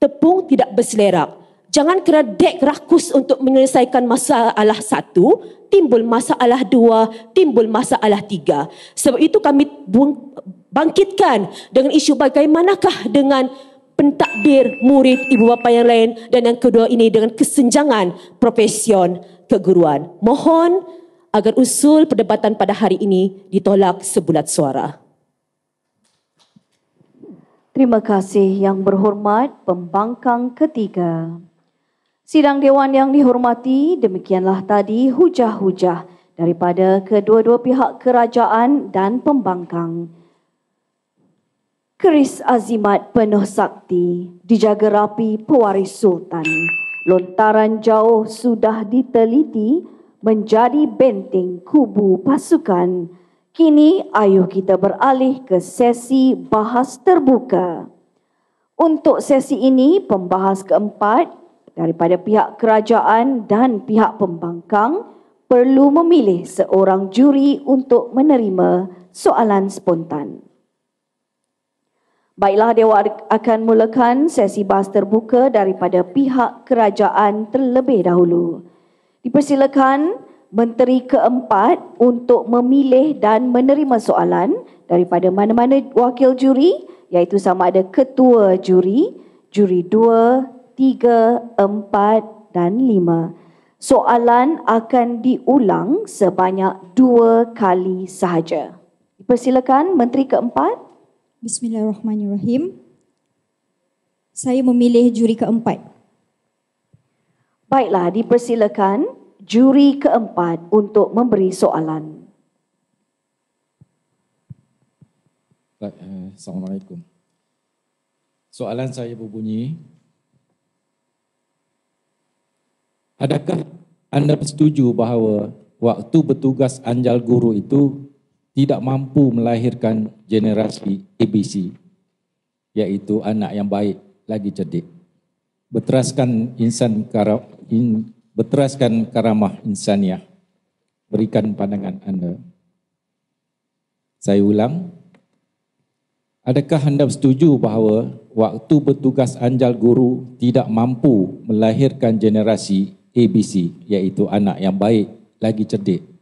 Tepung tidak berselerak. Jangan kena dek rakus untuk menyelesaikan masalah satu, timbul masalah dua, timbul masalah tiga. Sebab itu kami bangkitkan dengan isu bagaimanakah dengan pentadbir murid ibu bapa yang lain dan yang kedua ini dengan kesenjangan profesion keguruan. Mohon agar usul perdebatan pada hari ini ditolak sebulat suara. Terima kasih yang berhormat pembangkang ketiga. Sidang Dewan yang dihormati, demikianlah tadi hujah-hujah daripada kedua-dua pihak kerajaan dan pembangkang keris azimat penuh sakti dijaga rapi pewaris sultan lontaran jauh sudah diteliti menjadi benteng kubu pasukan kini ayuh kita beralih ke sesi bahas terbuka untuk sesi ini pembahas keempat daripada pihak kerajaan dan pihak pembangkang perlu memilih seorang juri untuk menerima soalan spontan Baiklah Dewa akan mulakan sesi bas terbuka daripada pihak kerajaan terlebih dahulu. Dipersilakan Menteri keempat untuk memilih dan menerima soalan daripada mana-mana wakil juri iaitu sama ada ketua juri, juri dua, tiga, empat dan lima. Soalan akan diulang sebanyak dua kali sahaja. Dipersilakan Menteri keempat. Bismillahirrahmanirrahim. Saya memilih juri keempat. Baiklah, dipersilakan juri keempat untuk memberi soalan. Baik, eh, Assalamualaikum. Soalan saya berbunyi, Adakah anda setuju bahawa waktu bertugas anjal guru itu tidak mampu melahirkan generasi ABC iaitu anak yang baik lagi cerdik berteraskan insan kara, in, berteraskan karamah insaniah berikan pandangan anda saya ulang adakah anda setuju bahawa waktu bertugas anjal guru tidak mampu melahirkan generasi ABC iaitu anak yang baik lagi cerdik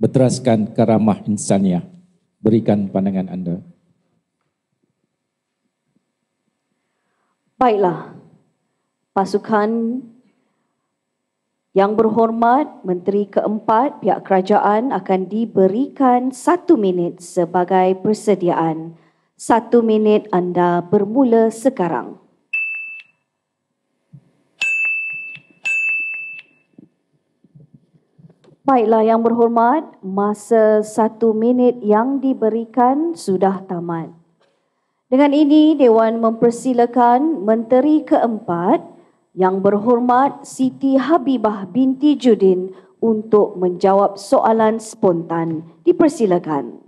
berteraskan karamah insania. Berikan pandangan anda. Baiklah, pasukan yang berhormat, Menteri keempat pihak kerajaan akan diberikan satu minit sebagai persediaan. Satu minit anda bermula sekarang. Baiklah yang berhormat, masa satu minit yang diberikan sudah tamat. Dengan ini, Dewan mempersilakan Menteri keempat yang berhormat Siti Habibah binti Judin untuk menjawab soalan spontan. Dipersilakan.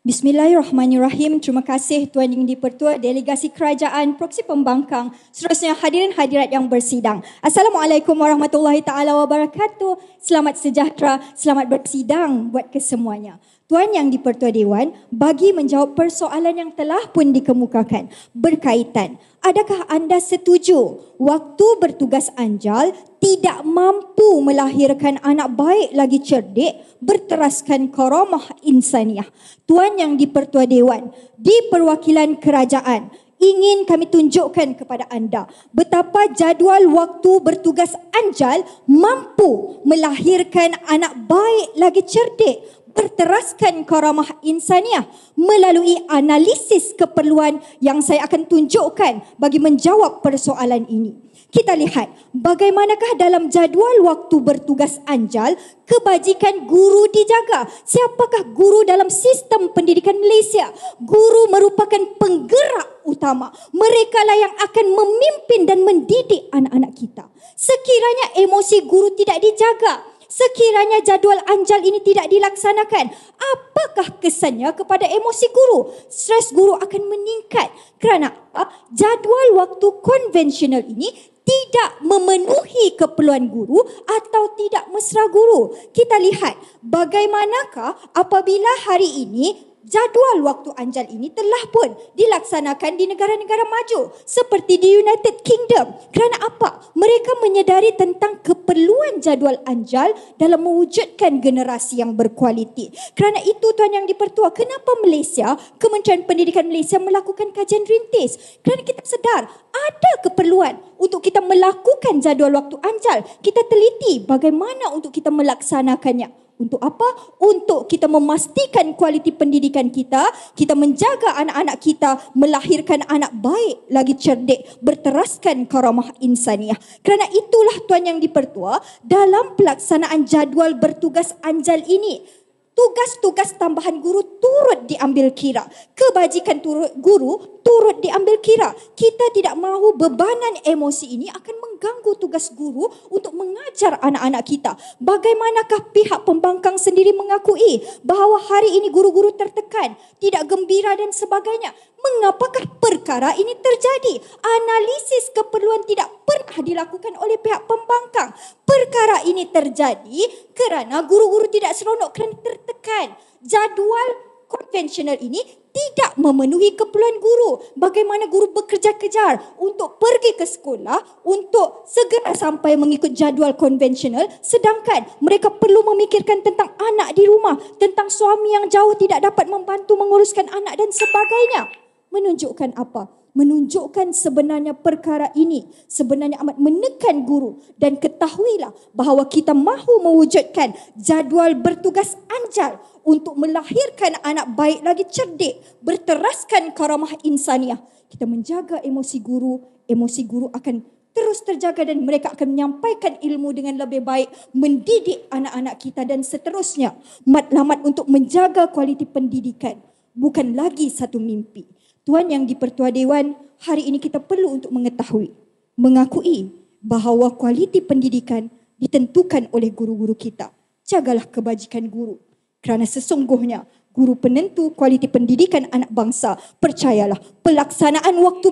Bismillahirrahmanirrahim. Terima kasih Tuan Yang Dipertua, Delegasi Kerajaan, Proksi Pembangkang, seterusnya hadirin hadirat yang bersidang. Assalamualaikum warahmatullahi taala wabarakatuh. Selamat sejahtera, selamat bersidang buat kesemuanya. Tuan Yang di-Pertua Dewan bagi menjawab persoalan yang telah pun dikemukakan berkaitan adakah anda setuju waktu bertugas anjal tidak mampu melahirkan anak baik lagi cerdik berteraskan karamah insaniah Tuan Yang di-Pertua Dewan di perwakilan kerajaan ingin kami tunjukkan kepada anda betapa jadual waktu bertugas anjal mampu melahirkan anak baik lagi cerdik berteraskan karamah insaniah melalui analisis keperluan yang saya akan tunjukkan bagi menjawab persoalan ini. Kita lihat bagaimanakah dalam jadual waktu bertugas anjal kebajikan guru dijaga. Siapakah guru dalam sistem pendidikan Malaysia? Guru merupakan penggerak utama. Mereka lah yang akan memimpin dan mendidik anak-anak kita. Sekiranya emosi guru tidak dijaga, sekiranya jadual anjal ini tidak dilaksanakan, apakah kesannya kepada emosi guru? Stres guru akan meningkat kerana apa? Ah, jadual waktu konvensional ini tidak memenuhi keperluan guru atau tidak mesra guru. Kita lihat bagaimanakah apabila hari ini jadual waktu anjal ini telah pun dilaksanakan di negara-negara maju seperti di United Kingdom. Kerana apa? Mereka menyedari tentang keperluan jadual anjal dalam mewujudkan generasi yang berkualiti. Kerana itu tuan yang dipertua, kenapa Malaysia, Kementerian Pendidikan Malaysia melakukan kajian rintis? Kerana kita sedar ada keperluan untuk kita melakukan jadual waktu anjal. Kita teliti bagaimana untuk kita melaksanakannya. Untuk apa? Untuk kita memastikan kualiti pendidikan kita, kita menjaga anak-anak kita, melahirkan anak baik, lagi cerdik, berteraskan karamah insaniah. Kerana itulah Tuan Yang Dipertua, dalam pelaksanaan jadual bertugas anjal ini, tugas-tugas tambahan guru turut diambil kira. Kebajikan turut guru turut diambil kira. Kita tidak mahu bebanan emosi ini akan meng- mengganggu tugas guru untuk mengajar anak-anak kita. Bagaimanakah pihak pembangkang sendiri mengakui bahawa hari ini guru-guru tertekan, tidak gembira dan sebagainya? Mengapakah perkara ini terjadi? Analisis keperluan tidak pernah dilakukan oleh pihak pembangkang. Perkara ini terjadi kerana guru-guru tidak seronok kerana tertekan. Jadual konvensional ini tidak memenuhi keperluan guru. Bagaimana guru bekerja kejar untuk pergi ke sekolah untuk segera sampai mengikut jadual konvensional sedangkan mereka perlu memikirkan tentang anak di rumah, tentang suami yang jauh tidak dapat membantu menguruskan anak dan sebagainya. Menunjukkan apa? menunjukkan sebenarnya perkara ini sebenarnya amat menekan guru dan ketahuilah bahawa kita mahu mewujudkan jadual bertugas anjal untuk melahirkan anak baik lagi cerdik berteraskan karamah insaniah kita menjaga emosi guru emosi guru akan terus terjaga dan mereka akan menyampaikan ilmu dengan lebih baik mendidik anak-anak kita dan seterusnya matlamat untuk menjaga kualiti pendidikan bukan lagi satu mimpi Tuan yang dipertua Dewan, hari ini kita perlu untuk mengetahui, mengakui bahawa kualiti pendidikan ditentukan oleh guru-guru kita. Jagalah kebajikan guru kerana sesungguhnya guru penentu kualiti pendidikan anak bangsa. Percayalah, pelaksanaan waktu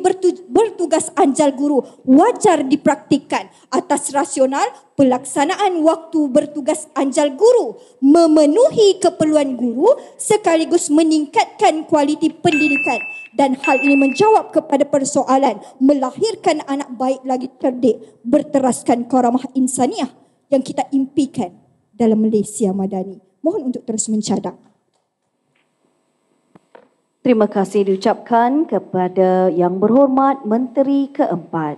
bertugas anjal guru wajar dipraktikan atas rasional pelaksanaan waktu bertugas anjal guru memenuhi keperluan guru sekaligus meningkatkan kualiti pendidikan dan hal ini menjawab kepada persoalan melahirkan anak baik lagi cerdik berteraskan karamah insaniah yang kita impikan dalam Malaysia Madani. Mohon untuk terus mencadang. Terima kasih diucapkan kepada Yang Berhormat Menteri keempat.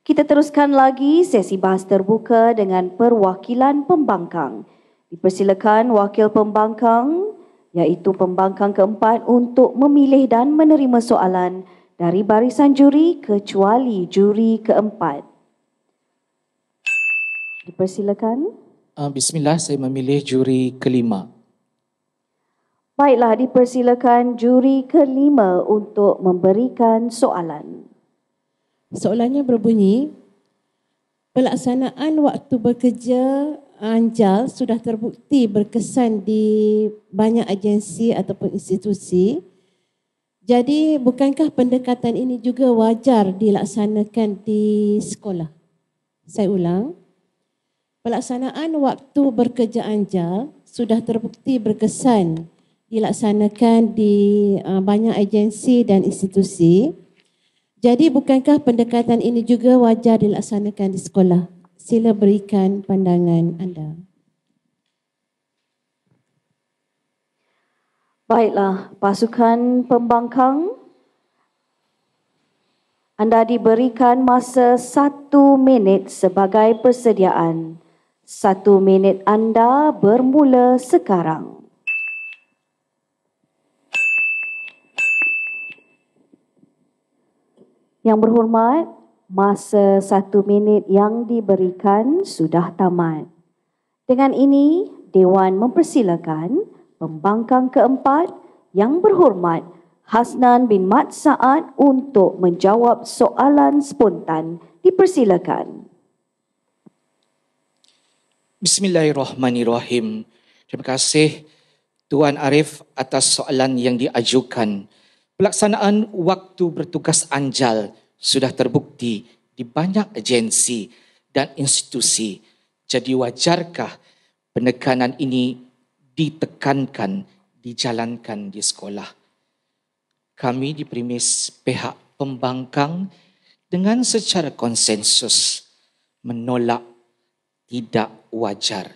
Kita teruskan lagi sesi bahas terbuka dengan perwakilan pembangkang. Dipersilakan wakil pembangkang iaitu pembangkang keempat untuk memilih dan menerima soalan dari barisan juri kecuali juri keempat. Dipersilakan. Ah, bismillah, saya memilih juri kelima. Baiklah, dipersilakan juri kelima untuk memberikan soalan. Soalannya berbunyi, pelaksanaan waktu bekerja anjal sudah terbukti berkesan di banyak agensi ataupun institusi. Jadi, bukankah pendekatan ini juga wajar dilaksanakan di sekolah? Saya ulang. Pelaksanaan waktu bekerja anjal sudah terbukti berkesan dilaksanakan di uh, banyak agensi dan institusi. Jadi bukankah pendekatan ini juga wajar dilaksanakan di sekolah? Sila berikan pandangan anda. Baiklah, pasukan pembangkang. Anda diberikan masa satu minit sebagai persediaan. Satu minit anda bermula sekarang. Yang berhormat, masa satu minit yang diberikan sudah tamat. Dengan ini, Dewan mempersilakan pembangkang keempat yang berhormat Hasnan bin Mat Sa'ad untuk menjawab soalan spontan. Dipersilakan. Bismillahirrahmanirrahim. Terima kasih Tuan Arif atas soalan yang diajukan pelaksanaan waktu bertugas anjal sudah terbukti di banyak agensi dan institusi. Jadi wajarkah penekanan ini ditekankan, dijalankan di sekolah? Kami di premis pihak pembangkang dengan secara konsensus menolak tidak wajar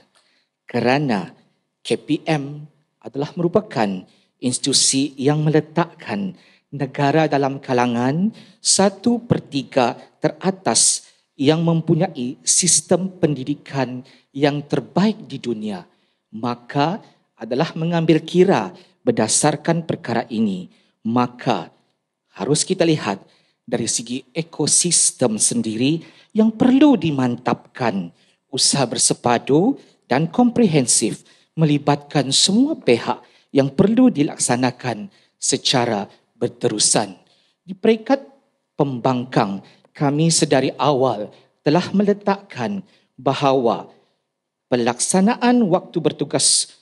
kerana KPM adalah merupakan institusi yang meletakkan negara dalam kalangan satu pertiga teratas yang mempunyai sistem pendidikan yang terbaik di dunia maka adalah mengambil kira berdasarkan perkara ini maka harus kita lihat dari segi ekosistem sendiri yang perlu dimantapkan usaha bersepadu dan komprehensif melibatkan semua pihak yang perlu dilaksanakan secara berterusan. Di peringkat pembangkang, kami sedari awal telah meletakkan bahawa pelaksanaan waktu bertugas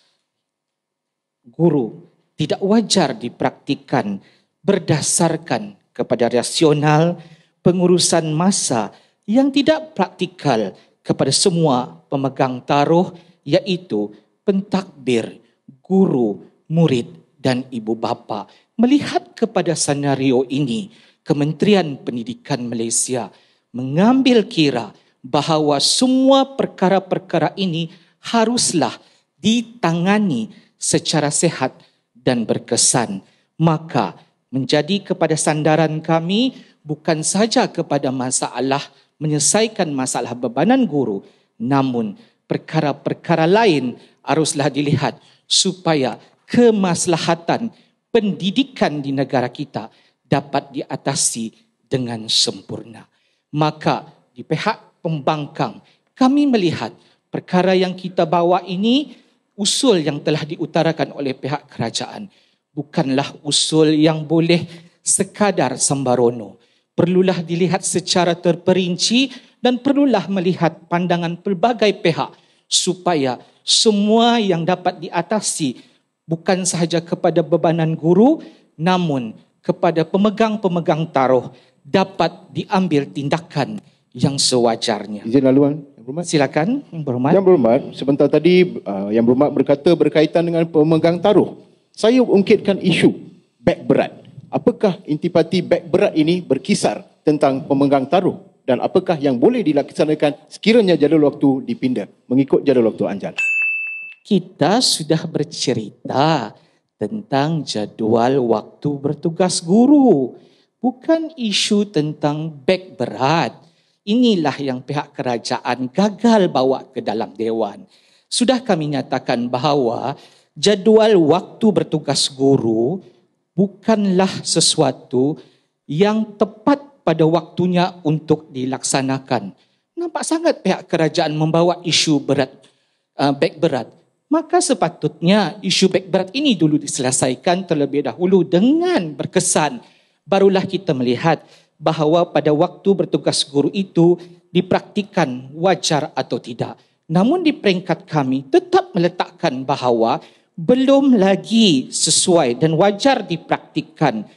guru tidak wajar dipraktikan berdasarkan kepada rasional pengurusan masa yang tidak praktikal kepada semua pemegang taruh iaitu pentadbir guru murid dan ibu bapa. Melihat kepada senario ini, Kementerian Pendidikan Malaysia mengambil kira bahawa semua perkara-perkara ini haruslah ditangani secara sehat dan berkesan. Maka menjadi kepada sandaran kami bukan saja kepada masalah menyelesaikan masalah bebanan guru namun perkara-perkara lain haruslah dilihat supaya kemaslahatan pendidikan di negara kita dapat diatasi dengan sempurna. Maka di pihak pembangkang kami melihat perkara yang kita bawa ini usul yang telah diutarakan oleh pihak kerajaan bukanlah usul yang boleh sekadar sembarono. Perlulah dilihat secara terperinci dan perlulah melihat pandangan pelbagai pihak supaya semua yang dapat diatasi bukan sahaja kepada bebanan guru namun kepada pemegang-pemegang taruh dapat diambil tindakan yang sewajarnya. Izin laluan, Yang Berhormat. Silakan, Yang Berhormat. Yang Berhormat, sebentar tadi uh, Yang Berhormat berkata berkaitan dengan pemegang taruh. Saya ungkitkan isu beg berat. Apakah intipati beg berat ini berkisar tentang pemegang taruh dan apakah yang boleh dilaksanakan sekiranya jadual waktu dipindah mengikut jadual waktu anjal? kita sudah bercerita tentang jadual waktu bertugas guru. Bukan isu tentang beg berat. Inilah yang pihak kerajaan gagal bawa ke dalam dewan. Sudah kami nyatakan bahawa jadual waktu bertugas guru bukanlah sesuatu yang tepat pada waktunya untuk dilaksanakan. Nampak sangat pihak kerajaan membawa isu berat, uh, beg berat maka sepatutnya isu beg berat ini dulu diselesaikan terlebih dahulu dengan berkesan barulah kita melihat bahawa pada waktu bertugas guru itu dipraktikan wajar atau tidak namun di peringkat kami tetap meletakkan bahawa belum lagi sesuai dan wajar dipraktikan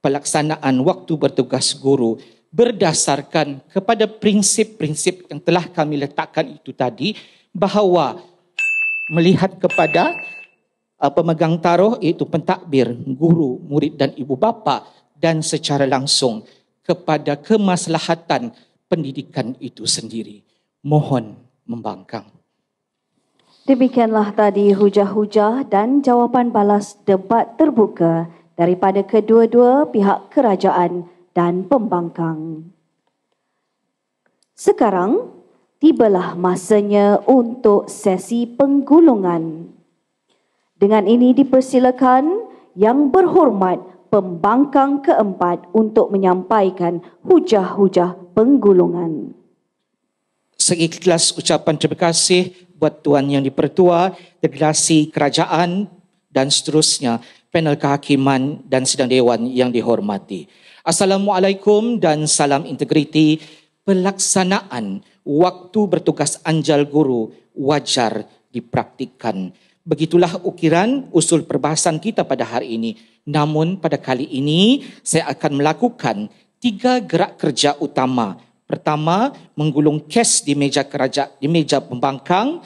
pelaksanaan waktu bertugas guru berdasarkan kepada prinsip-prinsip yang telah kami letakkan itu tadi bahawa melihat kepada uh, pemegang taruh iaitu pentadbir, guru, murid dan ibu bapa dan secara langsung kepada kemaslahatan pendidikan itu sendiri. Mohon membangkang. Demikianlah tadi hujah-hujah dan jawapan balas debat terbuka daripada kedua-dua pihak kerajaan dan pembangkang. Sekarang, tibalah masanya untuk sesi penggulungan. Dengan ini dipersilakan yang berhormat pembangkang keempat untuk menyampaikan hujah-hujah penggulungan. Seikhlas ucapan terima kasih buat Tuan Yang Dipertua, Degrasi Kerajaan dan seterusnya panel kehakiman dan sidang dewan yang dihormati. Assalamualaikum dan salam integriti pelaksanaan waktu bertugas anjal guru wajar dipraktikan. Begitulah ukiran usul perbahasan kita pada hari ini. Namun pada kali ini saya akan melakukan tiga gerak kerja utama. Pertama, menggulung kes di meja keraja di meja pembangkang.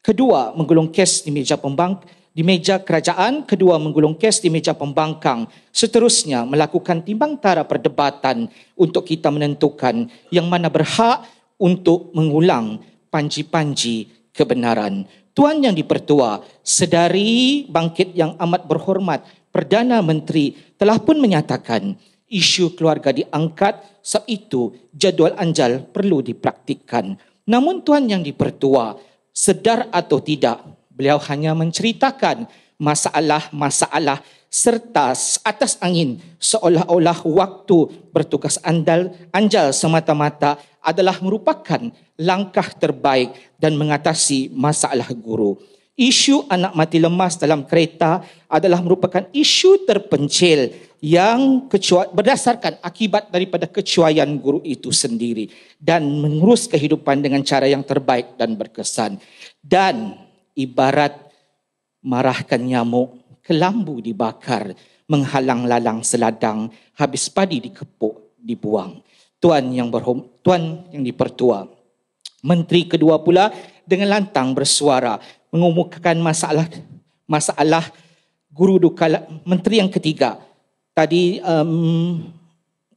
Kedua, menggulung kes di meja pembang di meja kerajaan. Kedua, menggulung kes di meja pembangkang. Seterusnya, melakukan timbang tara perdebatan untuk kita menentukan yang mana berhak untuk mengulang panji-panji kebenaran. Tuan yang dipertua, sedari bangkit yang amat berhormat, Perdana Menteri telah pun menyatakan isu keluarga diangkat sebab itu jadual anjal perlu dipraktikkan. Namun Tuan yang dipertua, sedar atau tidak, beliau hanya menceritakan masalah-masalah serta atas angin seolah-olah waktu bertugas andal anjal semata-mata adalah merupakan langkah terbaik dan mengatasi masalah guru. Isu anak mati lemas dalam kereta adalah merupakan isu terpencil yang kecua, berdasarkan akibat daripada kecuaian guru itu sendiri dan mengurus kehidupan dengan cara yang terbaik dan berkesan. Dan ibarat marahkan nyamuk kelambu dibakar, menghalang lalang seladang, habis padi dikepuk, dibuang. Tuan yang berhom, tuan yang dipertua. Menteri kedua pula dengan lantang bersuara mengumumkan masalah masalah guru dukala menteri yang ketiga tadi um,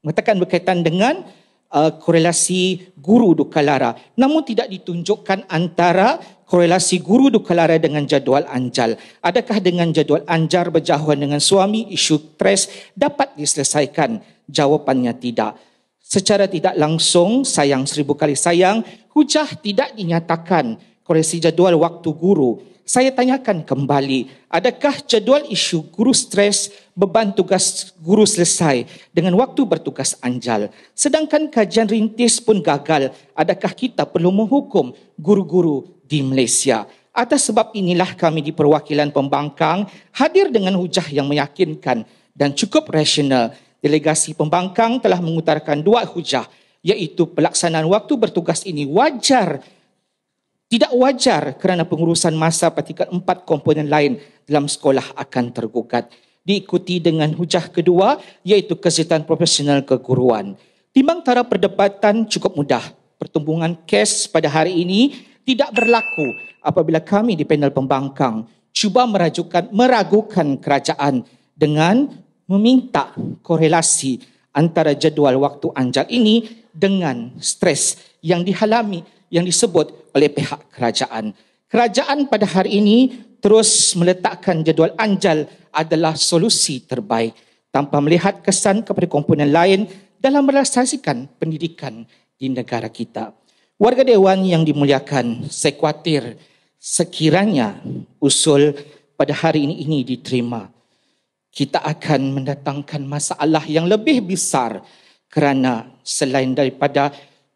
mengatakan berkaitan dengan uh, korelasi guru dukalara namun tidak ditunjukkan antara korelasi guru dukalara dengan jadual anjal. Adakah dengan jadual anjar berjauhan dengan suami, isu stres dapat diselesaikan? Jawapannya tidak. Secara tidak langsung, sayang seribu kali sayang, hujah tidak dinyatakan korelasi jadual waktu guru. Saya tanyakan kembali, adakah jadual isu guru stres beban tugas guru selesai dengan waktu bertugas anjal? Sedangkan kajian rintis pun gagal, adakah kita perlu menghukum guru-guru di Malaysia. Atas sebab inilah kami di perwakilan pembangkang hadir dengan hujah yang meyakinkan dan cukup rasional. Delegasi pembangkang telah mengutarakan dua hujah iaitu pelaksanaan waktu bertugas ini wajar tidak wajar kerana pengurusan masa petikan empat komponen lain dalam sekolah akan tergugat. Diikuti dengan hujah kedua iaitu kesihatan profesional keguruan. Timbang tara perdebatan cukup mudah. Pertumbuhan kes pada hari ini tidak berlaku apabila kami di panel pembangkang cuba merajukan meragukan kerajaan dengan meminta korelasi antara jadual waktu anjal ini dengan stres yang dihalami yang disebut oleh pihak kerajaan. Kerajaan pada hari ini terus meletakkan jadual anjal adalah solusi terbaik tanpa melihat kesan kepada komponen lain dalam merasasikan pendidikan di negara kita. Warga dewan yang dimuliakan, saya khawatir sekiranya usul pada hari ini ini diterima, kita akan mendatangkan masalah yang lebih besar kerana selain daripada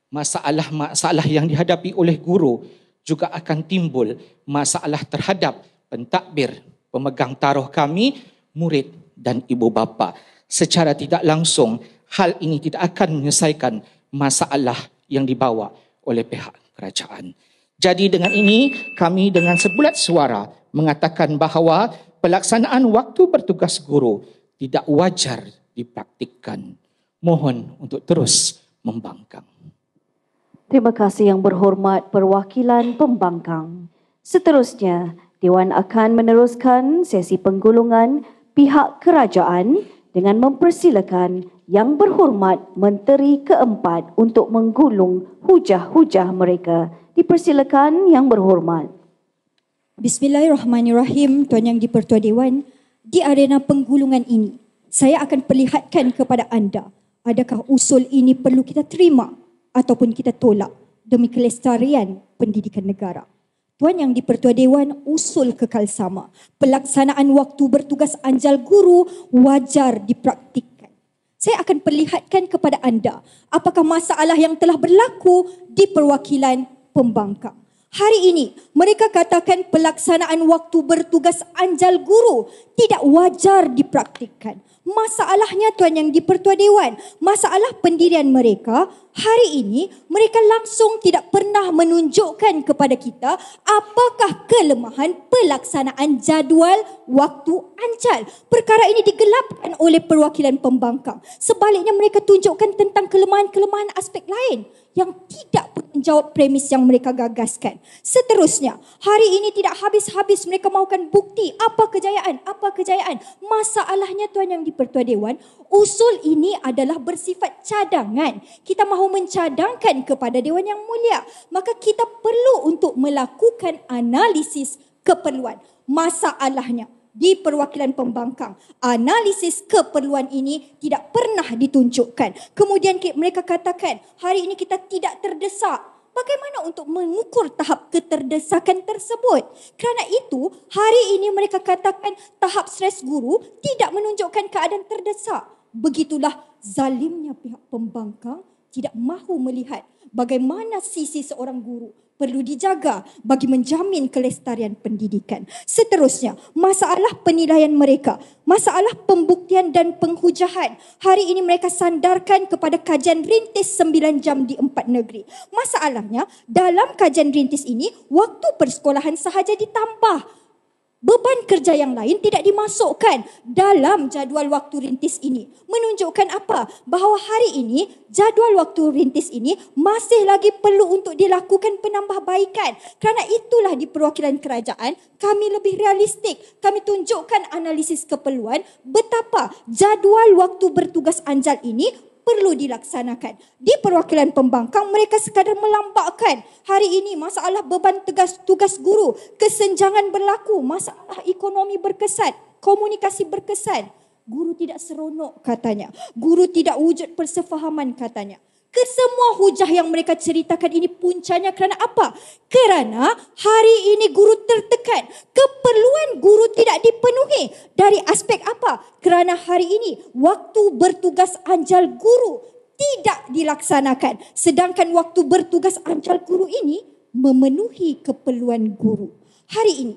masalah-masalah yang dihadapi oleh guru juga akan timbul masalah terhadap pentadbir, pemegang taruh kami, murid dan ibu bapa. Secara tidak langsung, hal ini tidak akan menyelesaikan masalah yang dibawa oleh pihak kerajaan. Jadi dengan ini kami dengan sebulat suara mengatakan bahawa pelaksanaan waktu bertugas guru tidak wajar dipraktikkan. Mohon untuk terus membangkang. Terima kasih yang berhormat perwakilan pembangkang. Seterusnya, Dewan akan meneruskan sesi penggulungan pihak kerajaan dengan mempersilakan yang berhormat Menteri keempat untuk menggulung hujah-hujah mereka. Dipersilakan yang berhormat. Bismillahirrahmanirrahim, Tuan Yang dipertua Dewan. Di arena penggulungan ini, saya akan perlihatkan kepada anda adakah usul ini perlu kita terima ataupun kita tolak demi kelestarian pendidikan negara. Tuan Yang Dipertua Dewan usul kekal sama. Pelaksanaan waktu bertugas anjal guru wajar dipraktikkan. Saya akan perlihatkan kepada anda apakah masalah yang telah berlaku di perwakilan pembangkang. Hari ini mereka katakan pelaksanaan waktu bertugas anjal guru tidak wajar dipraktikkan. Masalahnya tuan yang dipertua dewan, masalah pendirian mereka, hari ini mereka langsung tidak pernah menunjukkan kepada kita apakah kelemahan pelaksanaan jadual waktu ancal. Perkara ini digelapkan oleh perwakilan pembangkang. Sebaliknya mereka tunjukkan tentang kelemahan-kelemahan aspek lain yang tidak menjawab premis yang mereka gagaskan. Seterusnya, hari ini tidak habis-habis mereka mahukan bukti apa kejayaan, apa kejayaan. Masalahnya Tuan Yang di pertua Dewan, usul ini adalah bersifat cadangan. Kita mahu mencadangkan kepada Dewan Yang Mulia. Maka kita perlu untuk melakukan analisis keperluan. Masalahnya, di perwakilan pembangkang. Analisis keperluan ini tidak pernah ditunjukkan. Kemudian mereka katakan, hari ini kita tidak terdesak. Bagaimana untuk mengukur tahap keterdesakan tersebut? Kerana itu, hari ini mereka katakan tahap stres guru tidak menunjukkan keadaan terdesak. Begitulah zalimnya pihak pembangkang tidak mahu melihat bagaimana sisi seorang guru perlu dijaga bagi menjamin kelestarian pendidikan. Seterusnya, masalah penilaian mereka, masalah pembuktian dan penghujahan. Hari ini mereka sandarkan kepada kajian rintis 9 jam di empat negeri. Masalahnya, dalam kajian rintis ini, waktu persekolahan sahaja ditambah beban kerja yang lain tidak dimasukkan dalam jadual waktu rintis ini. Menunjukkan apa? Bahawa hari ini jadual waktu rintis ini masih lagi perlu untuk dilakukan penambahbaikan. Kerana itulah di perwakilan kerajaan kami lebih realistik. Kami tunjukkan analisis keperluan betapa jadual waktu bertugas anjal ini perlu dilaksanakan. Di perwakilan pembangkang, mereka sekadar melambakkan. Hari ini masalah beban tugas, tugas guru, kesenjangan berlaku, masalah ekonomi berkesan, komunikasi berkesan. Guru tidak seronok katanya. Guru tidak wujud persefahaman katanya. Kesemua hujah yang mereka ceritakan ini puncanya kerana apa? Kerana hari ini guru tertekan. Keperluan guru tidak dipenuhi. Dari aspek apa? Kerana hari ini waktu bertugas anjal guru tidak dilaksanakan. Sedangkan waktu bertugas anjal guru ini memenuhi keperluan guru. Hari ini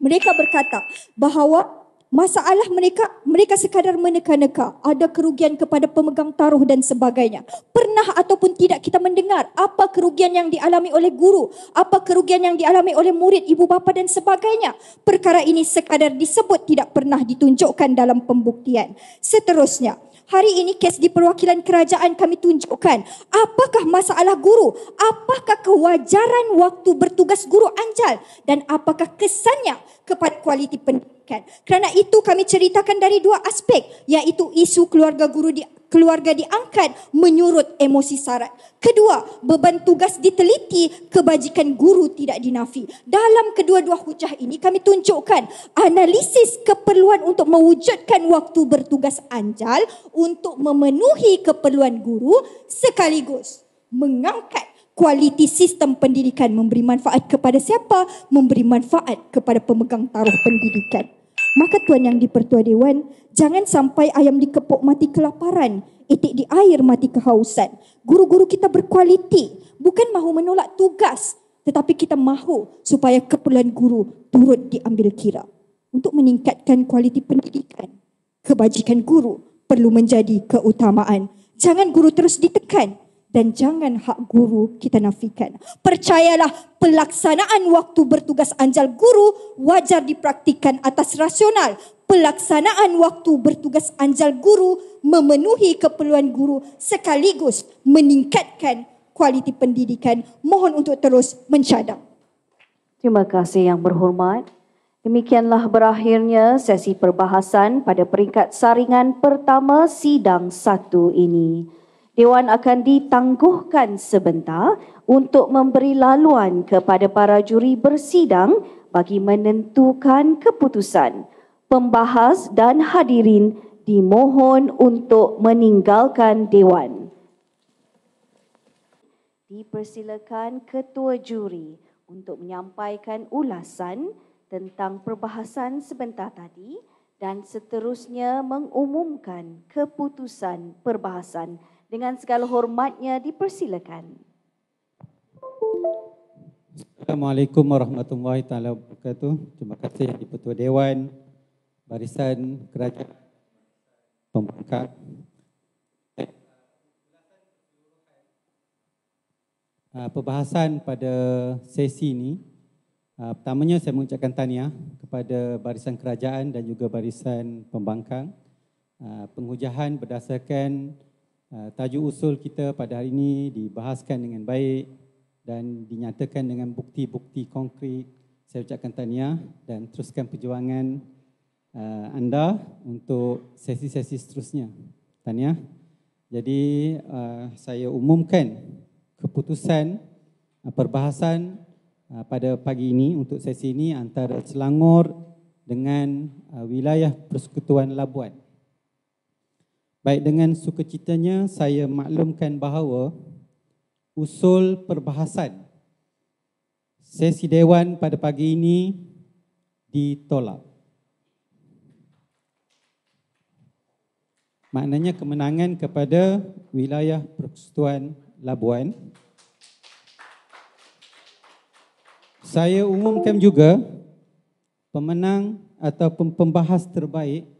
mereka berkata bahawa Masalah mereka, mereka sekadar meneka-neka. Ada kerugian kepada pemegang taruh dan sebagainya. Pernah ataupun tidak kita mendengar apa kerugian yang dialami oleh guru. Apa kerugian yang dialami oleh murid, ibu bapa dan sebagainya. Perkara ini sekadar disebut tidak pernah ditunjukkan dalam pembuktian. Seterusnya, Hari ini kes di perwakilan kerajaan kami tunjukkan apakah masalah guru, apakah kewajaran waktu bertugas guru anjal dan apakah kesannya kepada kualiti pendidikan diberikan. Kerana itu kami ceritakan dari dua aspek iaitu isu keluarga guru di keluarga diangkat menyurut emosi syarat. Kedua, beban tugas diteliti kebajikan guru tidak dinafi. Dalam kedua-dua hujah ini kami tunjukkan analisis keperluan untuk mewujudkan waktu bertugas anjal untuk memenuhi keperluan guru sekaligus mengangkat kualiti sistem pendidikan memberi manfaat kepada siapa? Memberi manfaat kepada pemegang taruh pendidikan. Maka Tuhan yang dipertua Dewan, jangan sampai ayam dikepuk mati kelaparan, itik di air mati kehausan. Guru-guru kita berkualiti, bukan mahu menolak tugas, tetapi kita mahu supaya keperluan guru turut diambil kira. Untuk meningkatkan kualiti pendidikan, kebajikan guru perlu menjadi keutamaan. Jangan guru terus ditekan, dan jangan hak guru kita nafikan. Percayalah pelaksanaan waktu bertugas anjal guru wajar dipraktikan atas rasional. Pelaksanaan waktu bertugas anjal guru memenuhi keperluan guru sekaligus meningkatkan kualiti pendidikan. Mohon untuk terus mencadang. Terima kasih yang berhormat. Demikianlah berakhirnya sesi perbahasan pada peringkat saringan pertama sidang satu ini. Dewan akan ditangguhkan sebentar untuk memberi laluan kepada para juri bersidang bagi menentukan keputusan. Pembahas dan hadirin dimohon untuk meninggalkan Dewan. Dipersilakan Ketua Juri untuk menyampaikan ulasan tentang perbahasan sebentar tadi dan seterusnya mengumumkan keputusan perbahasan tersebut dengan segala hormatnya dipersilakan. Assalamualaikum warahmatullahi taala wabarakatuh. Terima kasih di dipertua dewan barisan kerajaan pembangkang. Ah, perbahasan pada sesi ini, ah, pertamanya saya mengucapkan tanya kepada barisan kerajaan dan juga barisan pembangkang. Ah, Penghujahan berdasarkan Uh, tajuk usul kita pada hari ini dibahaskan dengan baik dan dinyatakan dengan bukti-bukti konkret. Saya ucapkan tahniah dan teruskan perjuangan uh, anda untuk sesi-sesi seterusnya. Tahniah. Jadi uh, saya umumkan keputusan uh, perbahasan pada pagi ini untuk sesi ini antara Selangor dengan wilayah Persekutuan Labuan. Baik dengan sukacitanya saya maklumkan bahawa usul perbahasan sesi dewan pada pagi ini ditolak. Maknanya kemenangan kepada wilayah Persekutuan Labuan. Saya umumkan juga pemenang atau pembahas terbaik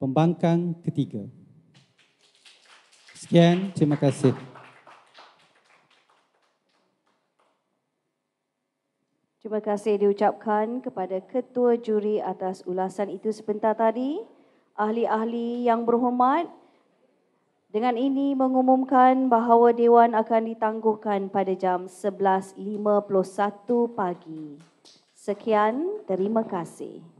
pembangkang ketiga. Sekian, terima kasih. Terima kasih diucapkan kepada ketua juri atas ulasan itu sebentar tadi. Ahli-ahli yang berhormat, dengan ini mengumumkan bahawa dewan akan ditangguhkan pada jam 11.51 pagi. Sekian, terima kasih.